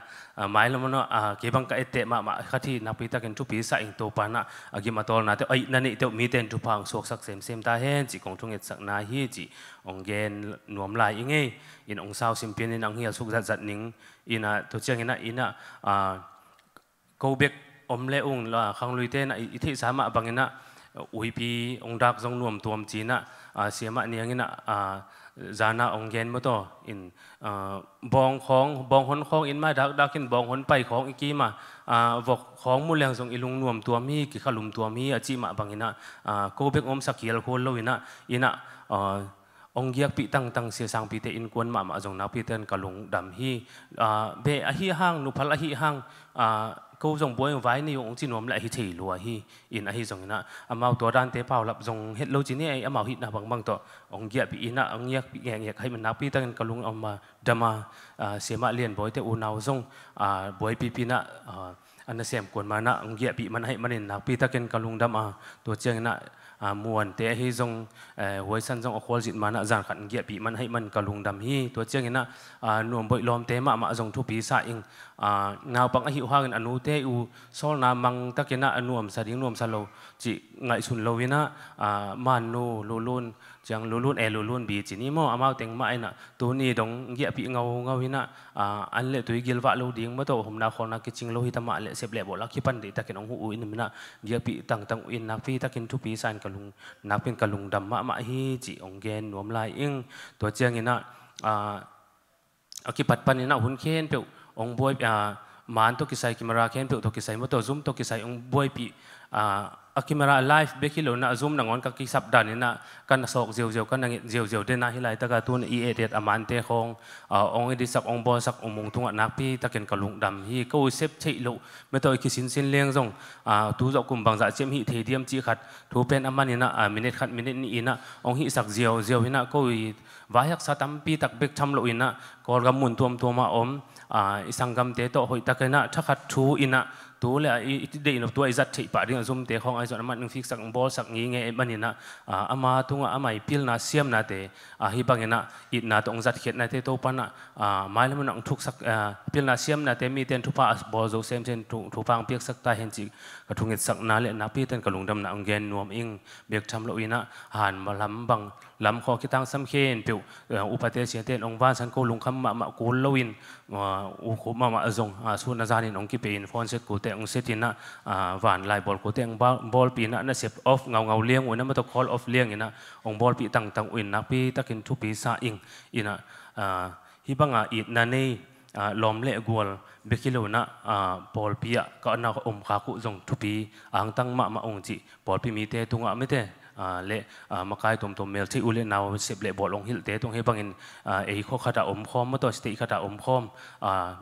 หมายแล้วมันเนาเก็บังกับเอเตมามาขคที่นับปีตะกันทุปีสะอิงตัวปานะอากิมาตอลนาเตไอ้นั่นนี่เตมีเต็นทุพังสวกสักเซมเซมตาเฮนจิของทุงเอสักนาฮีจิองเกนนวมลายอิงเออินองสาวสิมเพียนนังเฮีสุกจัดจัดนิงอินะตัวเชียงอินะอินะอาโกเบกอมเลอุงละขังลุยเตนอิทิสามะบังอินะอุยปีองดักจงรวมตัวมจีนะเสียมะเนียงินะจานาองเยนมต่ออินบองของบองหนของอินมาดักดักึินบองหนไปของอีกีมาบอกของมูลแรงทรงอิลุงนวมตัวมีกิขลุมตัวมีอจิมาบางอินะโกเบกอมสักเกียลโคนลวินะอินะองเกียกปีตั้งตั้งเสียสังปีเตอินกวนมามาจงนับปีเตนกะลุงดำฮีเบอฮีห้างนุพัลฮีห้าง câu dòng bối vái này ông chỉ nuông lại hít thỉ lúa hi in à hi dòng na âm mau tua đan tế bao lập dòng hết lâu chín này âm mau hít na bằng bằng to ông giẹ bị in na ông nhạc bị nhạc nhạc hay mình nạp bị tăng cái lung ông mà đama xem mà liền bối tế u nào dòng bối bị bị na anh xem cuốn mà na ông giẹ bị mình hay mình nạp bị tăng cái lung đama tua chừng na À, muan te hi zong à, hoi san zong khol jit mana khẩn khan bị pi hay hai cả kalung đầm hi to cheng na nuam bội lom te ma ma zong thu pi sa ing à, ngau pang hi hang anu te u sol na mang takena anuam sa ding nuam sa lo chi ngai sun lo wina man no lo lon จังลุลุนเอลุลุนบีจีนี่มออามาเต็งมาไอน่ะตัวนี้ดงเยปีเงาเงาหินะอ่าอันเละตัวกิลวะลูดิ้งมาตัวผมนาคนนักจิงโลหิตมาเละเสบเละบอลักขี้ปันดีตะกินองหูอินมินะเยปีตั้งตั้งอินนักพี่ตะกินทุปีสันกะลุงนักเป็นกะลุงดำมหมาฮีจีองเกนนวมลายอิงตัวเจียงอินะอ่าอคิปัดปันอินะหุ่นเคนเปียวองบวยอ่ามานตัวกิไซกิมาราเคนเปียวตวกิไซมาตัวซุ่มตัวกิไซองบวยปีอ่า camera live life khi lo na zoom na ngon ka ki sap dan na kan sok jiu jiu kan ngit jiu jiu de na hi lai ta ka tun e et aman te khong ong e, di sak ong bon sak umung tunga nak pi takin kalung dam hi ko sep chei lo me to ki sin sin leng jong a tu zo kum bang za chem hi the diam chi khat thu pen aman ina a minute khat minute ni ina ong hi sak jiu jiu hina ko sa satam pi tak bek tham lo ina kor gam mun tuam tuama om a isangam te to hoi takena thakhat thu ina ตัวเลยอีเดียนตัวไอ้จัดที่ป่าดิ้งซุ่มเตะของไอ้ส่วนมันนึงฟิกสักบอลสักงี้เงี้ยมันนี่นะอามาตุงอามาอีพิลนาเซียมน่าเตะอ่าฮิบังเงี้ยนะอีน่าตรงจัดเขียนนาเตะตปันน่าไม่เลยมันนั่งทุกสักพิลนาเซียมน่าเตะมีเต็นทุกป่าบอลโจเซมเซนทุกฟังเพียกสักตาเห็นจิกระทุงเงี้สักน่าเล่นนับพี่เต็นกระลุงดำน่ะองเกนนวมอิงเบียกทำโลอินะหันมาลำบังลำคอคิตั้งส้ำเคนเปียวอุปเทเสียเตนองว่าสันโกลุงคำมามากูลวินอุคุมามาจงสุนจานินองกิเปนฟอนเซกูเตองเซตินะวานลายบอลกูเตองบอลปีนะนั่นเสียบออฟเงาเงาเลี้ยงอุนันมาตะคอลออฟเลี้ยงอินะองบอลปีตั้งตั้งอุนนักปีตะกินทุปีซาอิงอินะฮิบังอาอิดนันเน่ลอมเละกวลเบกิโลนะบอลปีก็นักอมขาคุจงทุปีอังตั้งมามาองจิบอลปีมีเตตุงอ่ะไม่เตเละมาไายตมตมเมลที่อุเลนาวเสบเลบอลงหิลเตตรงให้บังอินเอฮิโคขัดาอมคอมมาตสติขัดาอมคอม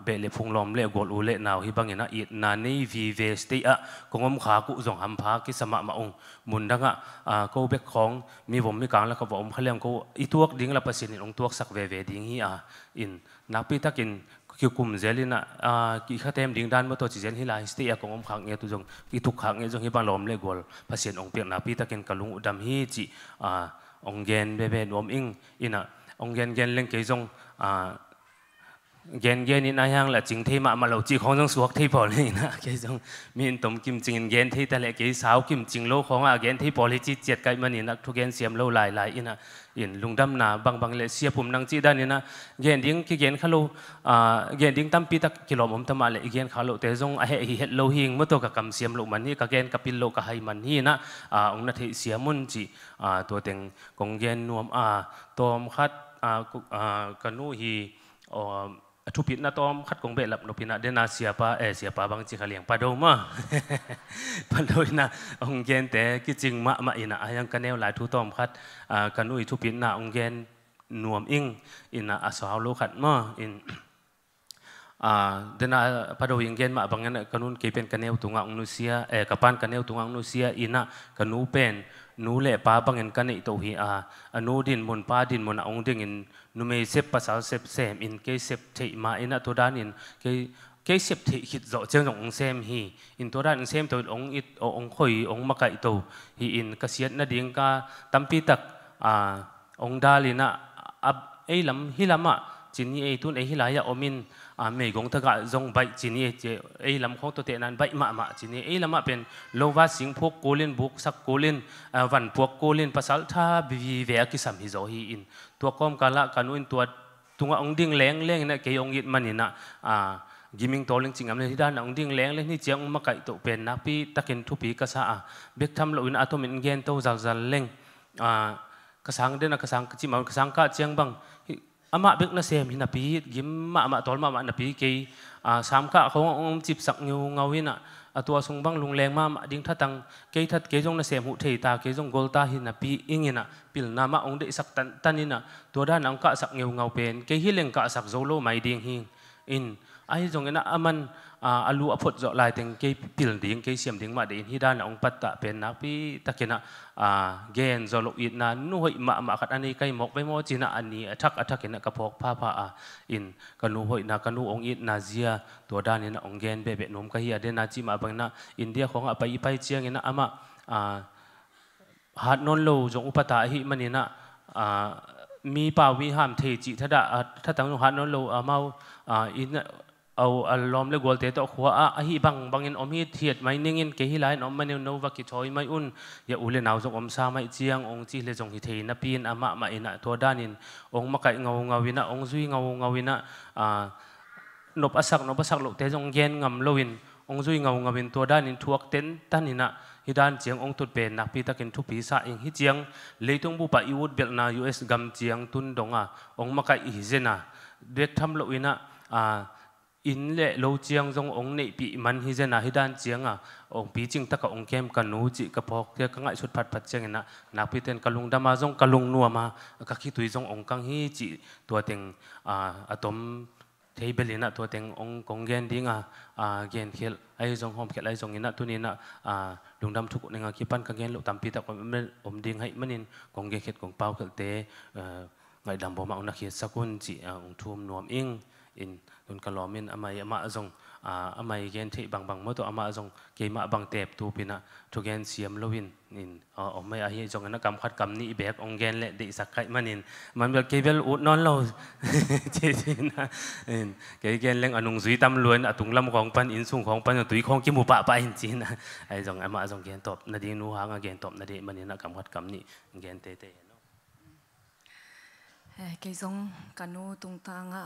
เบลพุงลมเลกอลอุเลนาวให้บังอินนะอิีนานีวีเวสติอะกงอมขากุจงหัมพากิสมะมาองมุนดังอะกูเบกของมีผมมีกลางแล้วเขาบอกอมเขาเลียเขาอีทวกดิ้งละประสิทธิ์องทักสักเวเวดิ้งฮีอะอินนักพิทักษ์อินคิวคุมเจลินะอ่ากิข้าเต็มดิ่งด้านเมื่อตัวจีเจนฮิลาฮิสตียกองอมขังเงี้ยตุจงกิทุกขังเงี้ยจงฮิบันลอมเลกอลพัศยนองเปียงนาปีตะเกนกะลุงอุดมฮีจีองเกนเบเบนวอมอิงอินะองเกนเกนเล่นเกยจงอ่าเงินเย็นนี่นายังละจิงที่มามาเราจีของต้องสวกที่พอลีนะแกจงมีนตุมกิมจิงเย็นที่แต่ละแก่สาวกิมจิงโลของอาเย็นที่พอลีจีเจ็ดกันมันนี่นักทุกเย็นเสียมโลาหลายหลายอินะอินลุงดำนาบางบางเลยเสียผมนางจีด้านนี่นะเย็นดิ้งคีอเย็นขั้วอ่เย็นดิ้งตั้มปีตะกิโลมตั้มาเลยเย็นขั้วโลเต่จงไอเหี้ยเหี้โลหิงมุตโตกับกำเสียมโลมันนี่กับเย็นกับปิโลกับไฮมันนี่นะอ่าองค์นัทเสียมุนจีอ่าตัวเต็งของเย็นนวมอ่าตัวมขัดกันนฮีอ่าทุพิตนาตอมขัดกงเบลับนพินาเดนาเสียปาเอเสียปาบางจิขาเลียงปาดมาปาดอยนาองเกนแต่กิจิงมะมาอินาอายังกันแนวหลายทุตอมขัดกันอุยทุพิตนาองเกนนวมอิงอินาอสาวลูขัดมาอินเดนาปาดอยองเกนมาบางงานกันนุนเกเป็นกันแนวตุงอังนุเซียเอกระปานกันแนวตุงอังนุเซียอินากันนูเป็น nu le pa bang en kan ei to hi a ah, anu din mun pa din mun ong ding in nu me sep pasal sep sem in ke sep thei ma in a to dan in ke ke sep thei hit zo cheng ong sem hi in to dan sem to ong it ong khoi ong makai to hi in ka siat na ding ka pi tak a ah, ong dalina ab ei lam hi lama chini ei tun ei hi la ya omin อาเมกงทักกจงใบจีนี่เจไอ้ลำข้อตัวเตนันใบมามาจีนี่ไอ้ลำมาเป็นโลวาสิงพวกโกเลนบุกสักโกเลนวันพวกโกเลนภาษาท่าบีเวียกิสัมฮิโซฮีอินตัวก้อมกาละการอินตัวตุงองดิ้งแรงแรงนะเกยองยิดมันนี่นะอ่ายิมิงโตเล่งจริงอันนี้ที่ด้านองดิ้งแรงเลงนี่เจียงมาไก่ตัวเป็นนักพี่ตะเคียนทุพีกษาเบกทำเราอินอาตมินเกนโตจากจันเล่งอ่ากระสังเดนกระสังจิมาวกระสังกะเจียงบัง ama bek na sem hina pi gim ma ma tol ma ma na pi ke a sam kha khong om chip sak nyu ngawina atua sung bang lung leng ma ma ding tha tang ke that ke jong na sem hu thei ta ke jong gol ta hina pi ingina pil na ma ong de sak tan tanina to da nang ka sak nyu ngaw pen ke hi leng ka sak zo lo mai ding hi in ai jong ena aman อลูอพดจอดไล่ถึงเกพิลดิ้งเกเสียมดิ้งมาเดินฮิดานองปัตตาเป็นนักพิตะกินะเกนจอลุอินะนู่ยมาหมาขัดอันนี้ใครมกไปมอจีนอันนี้ทักทักกินะกระพกผ้าผ้าอินกันนู่ยนะกันนุ่องอินาเซียตัวด้านนี้นะองเกนเบเบนุ่มก็เฮียเดินาจิมาบังนะอินเดียของอ่ะไปไปเชียงนะอามาฮัดนนลูจงอุปตะฮิมันนี่นะมีป่าวิหามเทจิทัดะทัดตั้งนา่ฮัดนนโลอามาอินเอาอารมณ์เลือกวลเตตอขวาอ่ะฮีบังบังเงินอมฮีเทียดไม่น่งเงินเกฮิไลน์อมมันเนววักิชอยไม่อุ่นอย่าอุเลนาวจงอมซาไม่เจียงองจีเลจงฮิเทนัปีนอามะมาอินะตัวด้านินองมาไกเงาเงาวินะองซุยเงาเงาวินะอ่านบอสักนบอสักลกเตจงเย็นงำโลวินองซุยเงาเงาวินตัวด้านินทวกเต็นตันนินะฮิดานเจียงองตุดเป็นนักพีตะกินทุพีสาเองฮิเจียงเลยต้องบุปผาอิวุดเบลนายูเอสกัมเจียงตุนดงอ่ะองมาไกอิเจนะเด็ดทำโลวินะอ่าอินเล่โลจียงทรงองคในปีมันฮิเจนาฮิดานเจียงอ่ะองปีจิงตะกองเข้มกันู้จิกระพกเกี่ยกง่ายชุดผัดผัดเจงนะนักพิเทนกะลุงดามาทรงกะลุงนัวมากะคิดตุยทรงองกังฮีจิตัวเต็งอ่าอะตอมเทเบลินะตัวเต็งองกงเกนดิงอ่ะอ่าเกนเขคลไอทรงหอมเขคลไอทรงนี้นะตัวนี้นะอ่าลุงดำทุกในงานคิปันกางเกนลูกตามพิตะกอมอมดิงให้มันินกงเกนเขคลกงเปาเขคลเตอ่าไงดำบอมาอุนักเคลสกุลจิอ่าองทูมนัวมิงอินดุนกลอมินอามายอามาจงอามายเกนที่บางบางมตัวอามาจงเกมาบางเตบตูปินะทุกเกนเสียมลวินนินอ๋อไม่อาเฮจงนะกำขัดกำนี้เบกองเกนเละดิสักไกมันิน มันแบบเกเบลอุดนอนเราเจจินะเกเกนเล่งอนุงสุยตำลวนอตุงลำของปันอินสุงของปันตุยของกิมุปะปปจริงนะไอจงอามาจงเกนตบนาดีนูหางเกนตบนาดีมันนินะกำขัดกำนี้เกนเตเตเนะเกยจงกันูตุงตางะ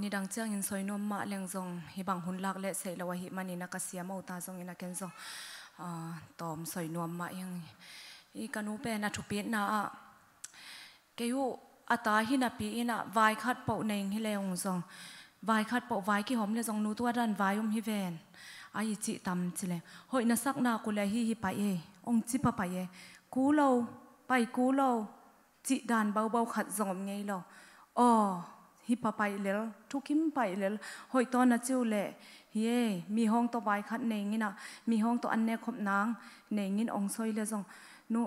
นี่ดังเจ้าอินซอยนมมาเลียงจงฮิบังหุนลักเละใส่ละวะฮิมานีนักเสียมาอุตาจงอินักเกนจงตอมซอยนมมายังอีกันูเป็นนัทุปีนาเกี่ยุอาตาฮินาปีน่ะวายคัดเป่าเนงฮิเลงจงวายคัดเป่าวายกี่หอมเลยจงนูตัวดันวายอมฮิเวนอายิจิตำจิเลหอยนัสักนากุเลฮิฮิไปเอองจิปะไปเอกู้เราไปกู้เราจิดานเบาๆขัดจงไงเราอ๋อฮิปไปเลทุกิมไปเลหอยต้นนเจิวเละเยมีห้องตัวใบคัดเนงินะมีห้องตัวอันเนคบนางเนงินองซอยเลซองนู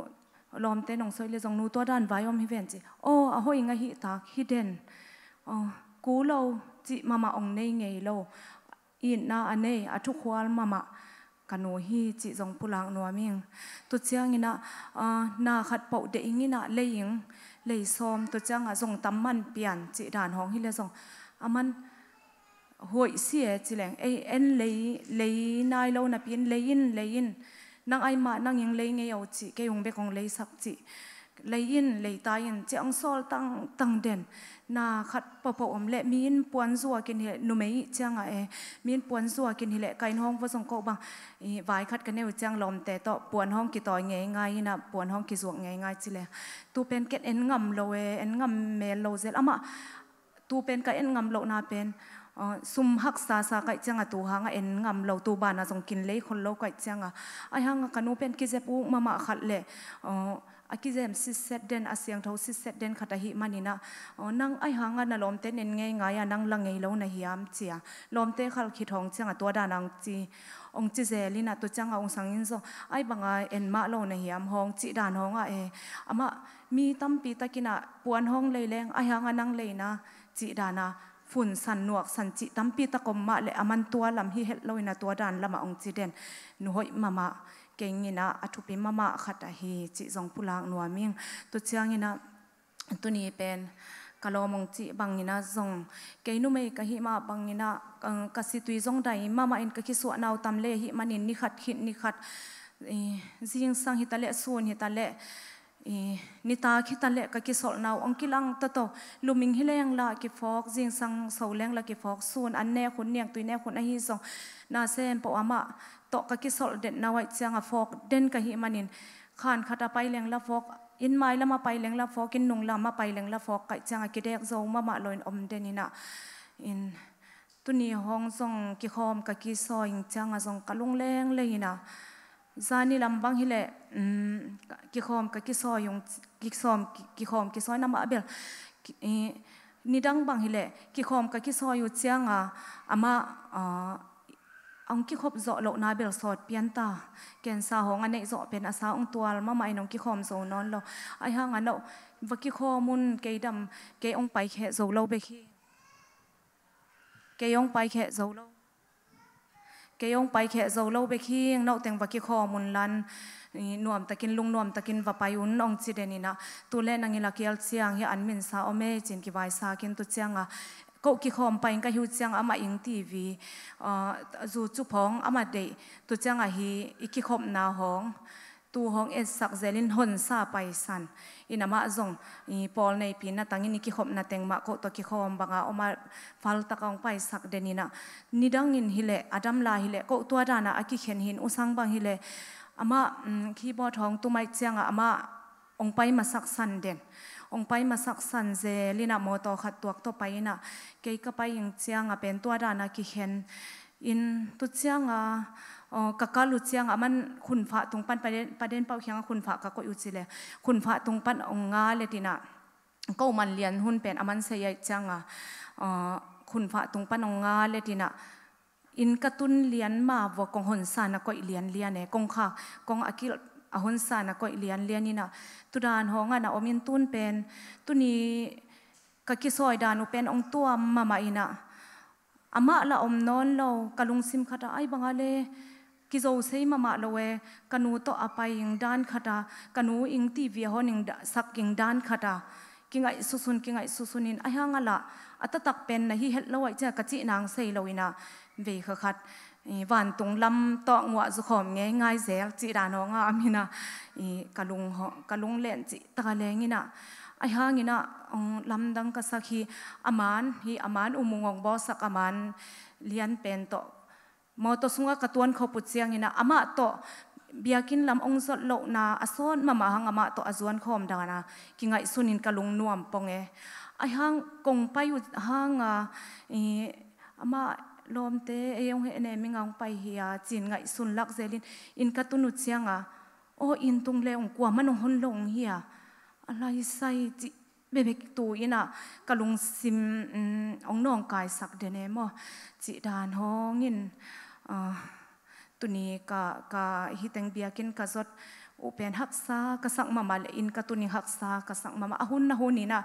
ลอมเตนองซอยเลซองนูตัวด้านไว้อมฮิเวนจิโอ้อหอยงฮิตาฮิเดนอ๋อกูเราจิมามาองเนไงเราอินนาอันเนอทุกควมามากันโนฮีจิจงพลังนัวมิงตุเชียงินะนาขัดเป่าเดิงินะเลยิงเลยซ้อมตัวจังอะส่งตำมันเปลี่ยนจีด่านห้องฮิเลส่งอามันห่วยเสียจีแหลงเอเอ็นเลยเลยนายเล่านะาเปี่ยนเลยินเลยินนางไอมานางยังเลยไงเอาจีแกยงไปของเลยสักจี lấy in lấy ta in chế ông sol tăng tăng đền na khát bà bà ôm lệ miên puan rùa kinh hệ nụ mấy chàng à miên puan rùa kinh hệ lệ cái hong vô song cô bằng vài khát cái này chàng lòng tệ tọ puan hong kỳ tòi ngay ngay na puan hong kỳ ruộng ngay ngay chỉ lệ tu pen kết en ngầm lâu e, en ngầm mè lâu dễ lắm ạ tu pen cái en ngầm lâu na pen sum hak sa sa kai changa tu hanga en ngam lo tu bana jong kin le khon lo kai changa ai hanga kanu pen ki zepu mama khat le อากิเจมซิเซดเดนอาเซียงทอซิเซดเดนขัดหิมันินะนั่งไอหางานลมเตนเงยงายนั่งลังเงยแล้วนะฮิยามเจียลมเตขัลขิดองเจ้าตัวดานังจีองจิเจลินะตัวเจ้าองสังอินโซไอบังไอเอ็นมาโลนะฮิยามห้องจีดานหงอ่ะเออามะมีตั้มปีตะกินะปวนห้องเลยแรงไอหางานังเลยนะจีดานะฝุ่นสันนวกสันจิตั้มปีตะกมมะเลยอามันตัวลำฮิเฮ็ดเลยนะตัวดานลำมาองจีเดนหนุ่ยมามา kengina athupi mama khata hi chi jong pulak nuaming tu chiangina tuni pen kalomong chi bangina zong keinu me ka hi ma bangina ka si tui zong dai ma ma in ka khi suwa naw tam le hi manin ni khat khit ni khat jing sang hi tale sun hi tale นิตาคิดตะเละกิสอนาองคิลังตะโตลุมิงฮิเลยงลากิฟอกจิงสังเสาแรงลากิฟอกส่วนอันแน่คนเนียงตุยแน่คนอหิสงนาเซนปอามะตกกิสอเด่นนาไว้เจียงฟอกเด่นกะหิมันินขานขัดไปเลียงละฟอกอินไม้ละมาไปเลียงละฟอกกินนุงละมาไปเลียงละฟอกกะจังกิเดกโซมามาลอยอมเดนินะอินตุนีฮองส่งกิคอมกะกิซอยจังอะงกะลุงแรงเลยนะ zani lambang hile ki khom ka ki so yong ki som ki khom ki so nama abel nidang bang hile ki khom ka ki so yu chianga ama ông kia khóc dọ lộ na bel sọt pian ta kèn sa hong anh ấy dọ pian asa ông tual mà mai nong kia khom dọ non lo ai hang anh đâu và kia kho mun cái đầm cái ông bay khẽ dầu lâu bê khi cái ông bay khẽ dầu lâu กยงไปแขโาเล่าไปขิงนอกแต่งบักกี้คอมุนลันนี่นวมตะกินลุงนวมตะกินวับไปอุ่นองจีเดนินะตัวเล่นนังลักยกลเชียงฮีอันมินซาอเมจินกิบายซากินตุเชียงอ่ะก็คิดหอมไปงก็หิวเซียงอามาอิงทีวีอ่าจูจุพองอามาเดตุเซียงอ่ะฮีอีกิคอมนาหอง tu hong et sak zelin hon sa san ina ma zong i pol nei pin na tangin ki khom na teng ma ko to ki khom banga oma fal ta kang pai sak denina nidang in hile adam la hile ko tu dana aki khen hin usang bang hile ama mm, ki bo thong tu mai chianga ama ong pai ma sak san den ong pai ma sak san ze lina mo to khat tuak to pai na ke ka pai ing chianga pen tu dana ki khen in tu chianga กะกะลุเซียงอามันคุณฝาตรงปันประเด็นประเด็นเป้าเคียงคุณฝากะก็อุสิเลยคุณฝาตรงปันองงาเลยทีน่ะก็มันเรียนหุ่นเป็นอามันเสียจังอ่ะคุณฝาตรงปันองงาเลยทีน่ะอินกระตุนเรียนมาบวกกองหนสานะก็เรียนเรียนเนี่ยกองขากกองอากิลอาหนสานะก็เรียนเรียนนี่นะตุดานหองอ่ะนะอมินตุนเป็นตุนีกะกิซอยดานุเป็นองตัวมามาอินะอามาละอมนอนเรากะลุงซิมคาตาไอบังอะไรกิโจเซมามาเลเวกันูโตอภัยยิงด้านขดากันูอิงตีวิยหอนิงสักยิงด้านขดากิงไอสุสุนกิงไอสุสุนินไอฮังละอัตตักเป็นนะฮิเฮลลอยเจ้กะจีนางเซลวินะเวขคัดวันตรงลำตอกงวสุขอมเงี้ยง่ายเสจีดานองอามินะกะลุงกะลุงเล่นจีตะเลงินะไอฮางินะลำดังกะสักฮีอามานฮีอามานอุโมงบอสักอามานเลียนเป็นตอกมอตสุงกตัวนเขาปุดเสียงน่ะอามาโตเบียกินลำองสดโลนาอสอนมามาหังอามาโตอจวนคอมดานะกิงไอสุนินกะลุงนวมปองเอไอหังกงไปอยู่หังอ่ะอามาลอมเตเองเฮเนมิงองไปเฮียจินไงสุนลักเซลินอินกะตุนุเสียงอ่ะโออินตุงเลองกัวมันหนลงเฮียอะไรใส่จิเบเบกตูอินะกะลุงซิมองน้องกายสักเดเนมอจิดานหองอิน ni u pen ตุนีกะกะฮิตังเบียกินกะจดอุเปนหักษากะสังมามาเลอินกะตุนีหักษากะสังมามาอหุนนะหุนนี่นะ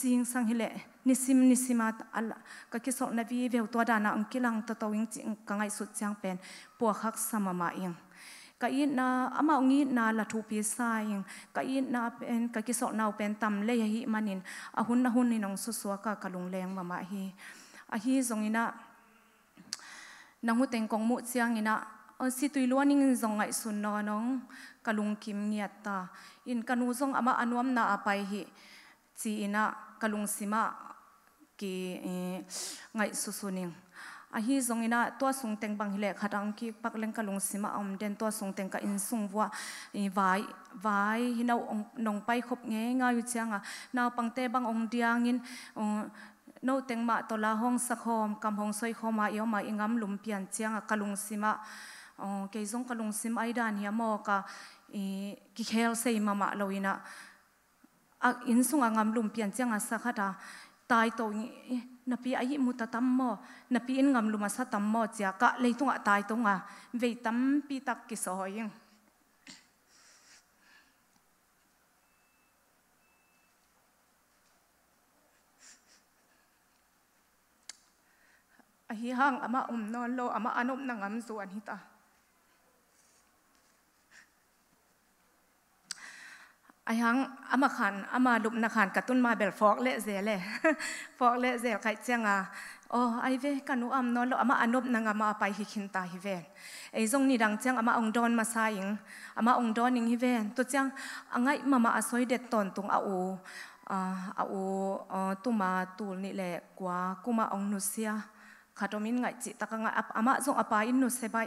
zing sang hile nisim nisima al à, à ka ki sok na vi ve to dana ang kilang to to wing ching ka ngai su chang pen po sa mama ing ka in na ama ngi na la thu pi sa ing ka in na pen ka ki na u pen tam le hi manin a hun na hun ni nong su suwa ka kalung leng mama hi a hi ina nang mu teng kong mu chiang ina on si tui luaning in zong ngai sun no nong kalung kim ngiat ta in kanu zong ama anuam na apai hi chi ina kalung sima ki eh, ngai susuning a hi zong ina tua sung teng bang hile khatang ki pak leng kalung sima om den tua sung teng ka in sung wa eh, vai vai hi nau nong pai khop nge nga yu changa naw pangte bang ong diang in no tengma tola hong sakhom kam hong soi khoma yoma ingam lumpian chianga kalung sima ke zong kalung sim ai dan hi amo ka e, ki khel sei mama loina a insung angam lumpian chianga sakhata tai to e, napi ai muta tammo napi in ngam luma sa tammo chia ka leitunga tai tonga ve tam pi tak ki soing a hi hang ama um non lo ama anom na ngam zu an hita ai hang ama khan ama lup na khan katun ma bel fok le ze le fok le ze kai chenga o oh, ai ve kanu am non lo ama anop na ngama pai hi khin ta hi ven ei zong ni dang chang ama ong don ma sa ing ama ong don ing hi ven to chang angai mama asoi det ton tung a u a u tuma tul ni le kwa kuma ong nu sia ขาดมินไงจิตะกังไงอับอามาจงอภัยนุเสบาย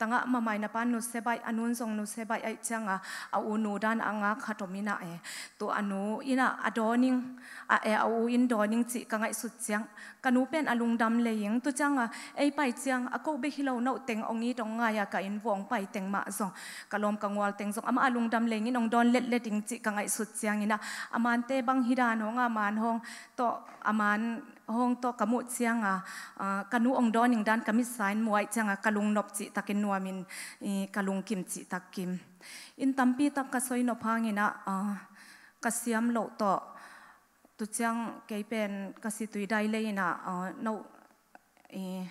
tanga mamai na pan nu sebai anun song nu sebai ai changa a unu dan anga khatomina e to anu ina adoning a e au in doning chi kangai su chang kanu pen alung dam leying tu changa ei pai chang a ko be hilo no teng ongi tonga ya ka in wong pai teng ma zong kalom kangwal teng zong ama alung dam leying ong don let letting chi kangai su chang ina aman te bang hidan honga man hong to aman ห้องโตกมุเชียงอ่ะกนุองดอนิงด้านกมิสายมวยเชียงอ่ะกลุงนบจิตะกินน nuamin eh, kalung kim chi tak kim in tampi tak ka soi no phangina ah, ka siam lo to tu chang ke pen ka si tui dai leina ah, no eh,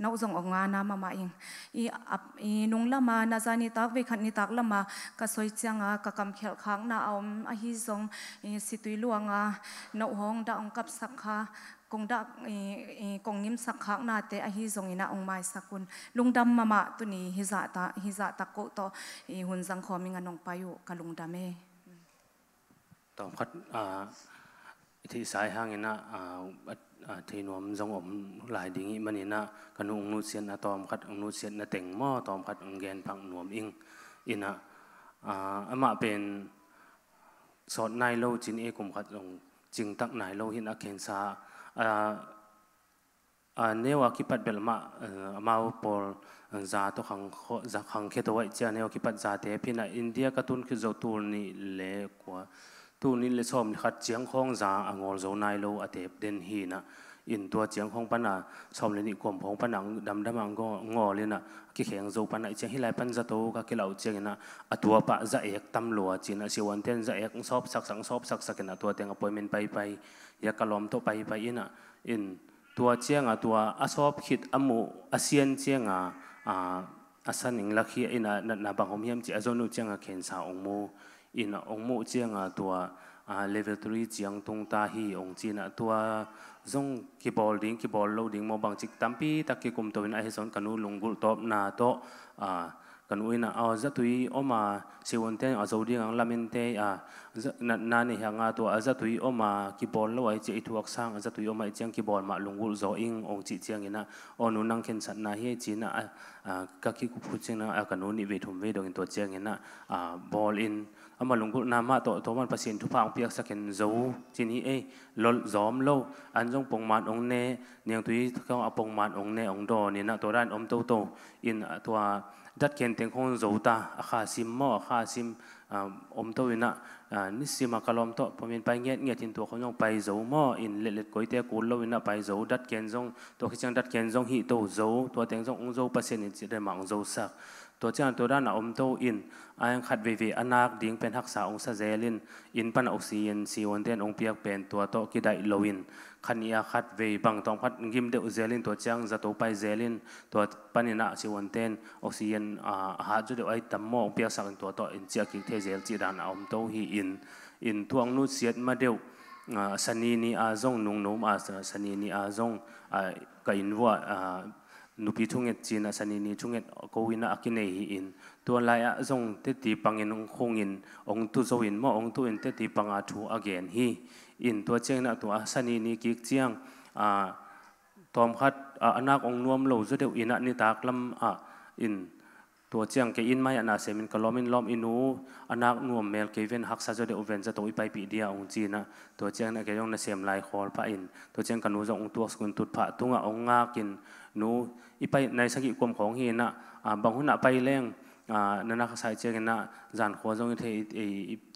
nau zong ong na ma ma ing i ap i nung lama na zani tak ve khan ni tak lama ka soi changa ka kam khel khang na om a hi zong eh, situi luanga no hong da ong kap sakha กงดักกงนิมสักขักนาเตอฮิจงอินาองไม้สักุนลุงดำมามาตุนีฮิจาตาฮิจาตะโกตอหุนสังคอมิงานองไปอยู่กับลุงดำเม่ตอบคัดที่สายห้างอินาที่นวมจงอมหลายดิ่งมันอินากันุงนุเซียนอะตอมคัดองนุเซียนนเต็งหม้อตอมคัดองแกนพังนวมอิงอินาอามาเป็นสอดนายโลจินเอกุมคัดลงจึงตักนายโลหินอาเคนซาเนี่ยว่าคิปัดเบลมามาอุปอลจาตุขังจาขังเขตวัยเจ้าเนว่าคิปัดจาเทพินาอินเดียกตุนคือจตูนี่เล็กกว่าตูนี่เล็กชมขัดเจียงของจาองอลโจนายโลอเทปเดนฮีนะ in tua chiang hong pan à som lên ni kom hong pan ang dam dam ang go ngo lên à ki kheng zo pan ai chiang hi lai pan za to ka ki lau chiang na atua pa za ek tam lo chin a si wan ten za ek sop sak sang sop sak sak na tua teng appointment pai pai ya ka lom to pai pai in à in tua chiang à a sop khit amu asian chiang à à asan ing lakhi in a na bang hom hiam chi azonu chiang a khen sa ong mu in ong mu chiang a tua level 3 chiang tung ta hi ong chin à tua zong ki bol ding ki bol lo ding mo bang chik tampi tak ki kum to win a he son kanu lungul top na to a kanu ina a za tu i o ma si won ten a zo ding ang lamin te a na na ni ha nga to a za tu i o ma ki bol lo ai chi i thuak sang a o ma chiang ki bol ma lungul zo ing ong chi chiang ina o nu nang ken sat na chi na a ka ching na a kanu ni ve thum ve dong to chiang ina a bol in ama lungku nama to to man pasin thu phang piak saken zo chini e lol zom lo an jong pong man ong ne niang tui ka apong man ong ne ong do ni na to ran om to to in atwa dat ken teng khon zo ta akha sim mo akha sim om to ina ni sima kalom to pomin pai nget nget in to khon jong pai zo mo in let let koi te ko lo ina pai zo dat ken jong to khichang dat ken jong hi to zo to teng jong ong zo pasen in chi de ma ong zo sak ตัวเจ้าตัวด้านอมโตอินอายังขัดวิวิอนักดิ้งเป็นหักษาองศาเจลินอินปันออกซิเจนซีวันเตียนองเปียกเป็นตัวโตกิได้โลวินขันยาขัดวิบังตองพัดกิมเดอเจลินตัวเจ้าจะตัวไปเจลินตัวปันนาซีวันเตียนออกซิเจนอ่าหาจุดเดียวไอ้ตั้มโมองเปียกสังตัวโตอินเจ้ากิเทเจลจีดานอมโตฮีอินอินทวงนุ่เสียดมาเดียวสนีนีอาซงนุ่งนุ่มอาสนีนีอาซงอ่ากินวัวอ่า nupi chunget china sani ni chunget ko wina akine hi in to lai a zong te ti pangin ong khongin ong tu zo in mo ong tu in te ti panga thu again hi in to cheng na to a sani ni ki chiang a tom khat anak ong nuam lo zo deu ina ni tak lam a in to chiang ke in mai ana semin kalomin lom inu anak nuam mel ke ven hak sa zo deu ven za to ipai pi dia ong china to chiang na ke yong na sem lai khol pa in to chiang kanu zo ong tuak skun tut pha tunga ong nga kin นูอีไปในสกิกลมของเฮนะบางคนะไปแรงนันนักสายเจกันนะจานขวาจงเท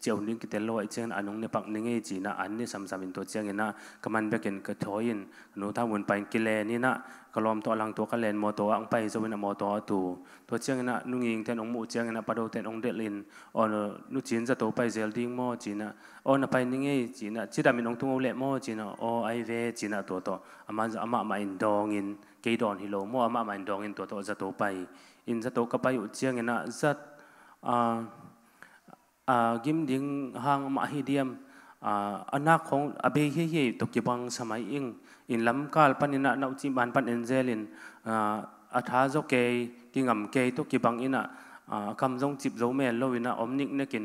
เจ้านึงกิเตลอยเจนอันนงเนปักนึงไอจีนะอันนี้สามสามินตัวเจกันนะกำมันเบกินกระถอยนหนูถ้าวนไปกิเลนี่นะกระลอมตัวลังตัวกระเลนมอตัวอังไปจะเป็นมอตัวตูตัวเจกันนะนุ่งยิงเทนองมูเจกันนะปะดูเทนองเดลินอ่อนนุจีนจะโตไปเซลดิ้งมอจีนะอ่อนไปนึงไอจีนะชิดามินองตุงเอาเล่มอจีนะอ๋อไอเวจีนะตัวต่ออามันอามามาอินดองอินกดอนฮิโลมอวมามันดองอินตัวโตจะโตไปอินจะโตก็ไปอยู่เชียงเงินะจัดอ่ากิมดิงหางมาฮิเดียมอ่าอนาคตองอเบเฮียตกยบังสมัยอิงอินลำกาลปันินะนาวจิบันปันเอ็นเซลินอ่าอัฐาโจเกยกิงำเกยตกยบังอินะคำทรงจิบโจเมลโลวินะอมนิกเนกิน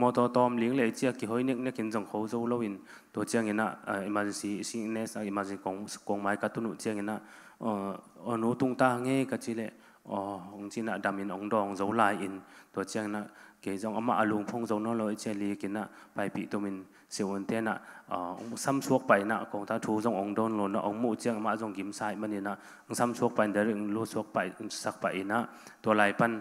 มอตตอมเลี้ยงเลยเจียกิหอยนิกเนกินจงโคาโจโลวินตัวเจียงอินะอิมาจิสีสิเนสอิมาจิกงกงไม้กัตุนุเจียงอินะอนูตุงตาเงกะจิเลอ๋องจินะดามินองดองโจลายอินตัวเจียงนะเกจงอมาอลุงพงจงนอลอยเจลีกินนะไปปีตัวมินเสียวันเทนะอ๋อซ้ำชวกไปนะของท้าทูจงองดอนหลนนะองมูเจียงมาจงกิมไซมันนี่นะซ้ำชวกไปเดรึงรู้ชวกไปสักไปนะตัวลายปั่น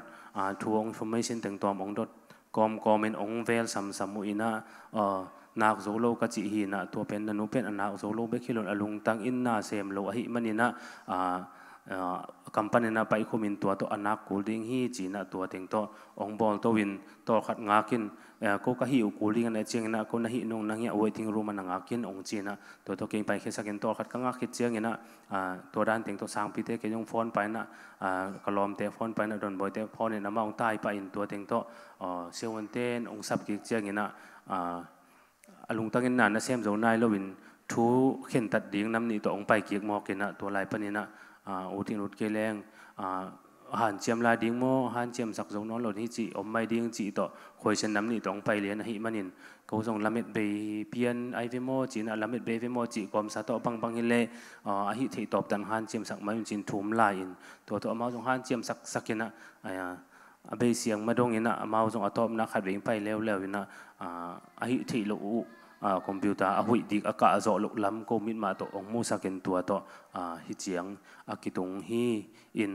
ทวงฟอร์เมชันถึงตัวองดดกอมกอมเป็นองเวลสัมสัมมุอินะนักโซโลก็จีฮีนะตัวเป็นนันุเป็นนักโซโลเบคิลอลุงตังอินนาเซมโลอฮิมันนี่นะคัมปานีนะไปคุมินตัวตัวอนักกูดิงฮีจีนะตัวเต็งตัวองบอลตัววินตัวขัดงากินก็ก็หิวกูดิ้งนะเชียงนะก็นะฮินงนังเงียอาว้ทิ้งรูมันงากินองจีนะตัวตัวเก่งไปแค่สักเงินตัวขัดกังากิดเชียงนะตัวด้านเต็งตัวสร้างพิเตก็ยงฟอนไปนะกระลอมเตะฟอนไปนะโดนบอยเตะฟอนเนี่ยนะมาองใต้ไปอินตัวเต็งตัวเซวันเตนองซับกิจเชียงนะอาลุงตั้งยันนานนะเสียมโจนายลวินทูเข็นตัดดิ่งน้ำนี่ตัวองไปเกี่ยหมอกินะตัวลายปนินะอุทิศุดเกลงอาหารเจียมลายดิ่งหมอาหารเจียมสักจงน้องหลดหิจิอมไม่ดิ่งจิต่อคอยชันน้ำนี่ต้องไปเลียนหิมันินเขาส่งละเม็ดเบยเพียนไอเวโมจีนละเม็ดเบยเวโมจคกามสาตอบังบังฮิเลอาหิเทตอบตันหานเจียมสักไม่จินทุมลายินตัวตัวมาส่งหานเจียมสักสักกินะอ่าเบเสียงมาดงเนะมารงอตอมนะขัดเองไปแล้วแล้วนะอ่าหิที่ลูคอมพิวเตอร์อาหุยดีกอากาศลกล้ำก็มิดมาตัวองมูสักินตัวตัวฮิเจียงอากิตงฮีอิน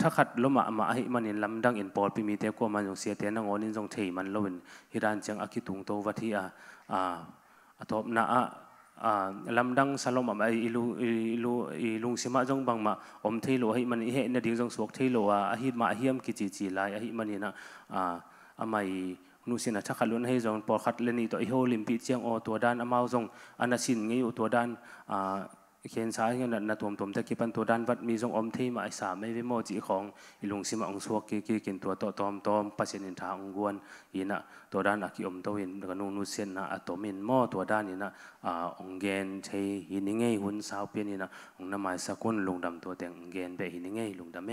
ถ้าขัดลมะมาอไอมันเห็นลำดังเห็นปอดพิมีเตก็มันจงเสียเตนงอนินจงเทมันลวนฮิรันเจียงอากิตุงโตวัทีอาอาตบนา lamdang salom am ai ilu ilu ilung sima jong bang ma om thailo hi man he na ding jong sok thailo a hi ma hiam ki chi chi lai a hi manina a amai nu sina thakhalun he jong por khat leni to hi ho limpi chiang o to dan amao jong anasin ngi u to dan a เขียนสายงินนะทวมทวมตะกี้ปันตัวด้านวัดมีทรงอมที่มาไอสามไม่วิโมจิของอิลุงซิมาองสวกกีกีกินตัวตอตอมตอมปัสเนินทางองกวนยีนะตัวด้านอักิอมตัวินกนุนุเซนนะอัตตมินมอตัวด้านยี่นะอ่าองเกนใช้หินงเงยหุ่นสาวเปียนี่นะองน้ำหมายสกุลลุงดำตัวแต่งเกนเปหินงเงยลุงดำไม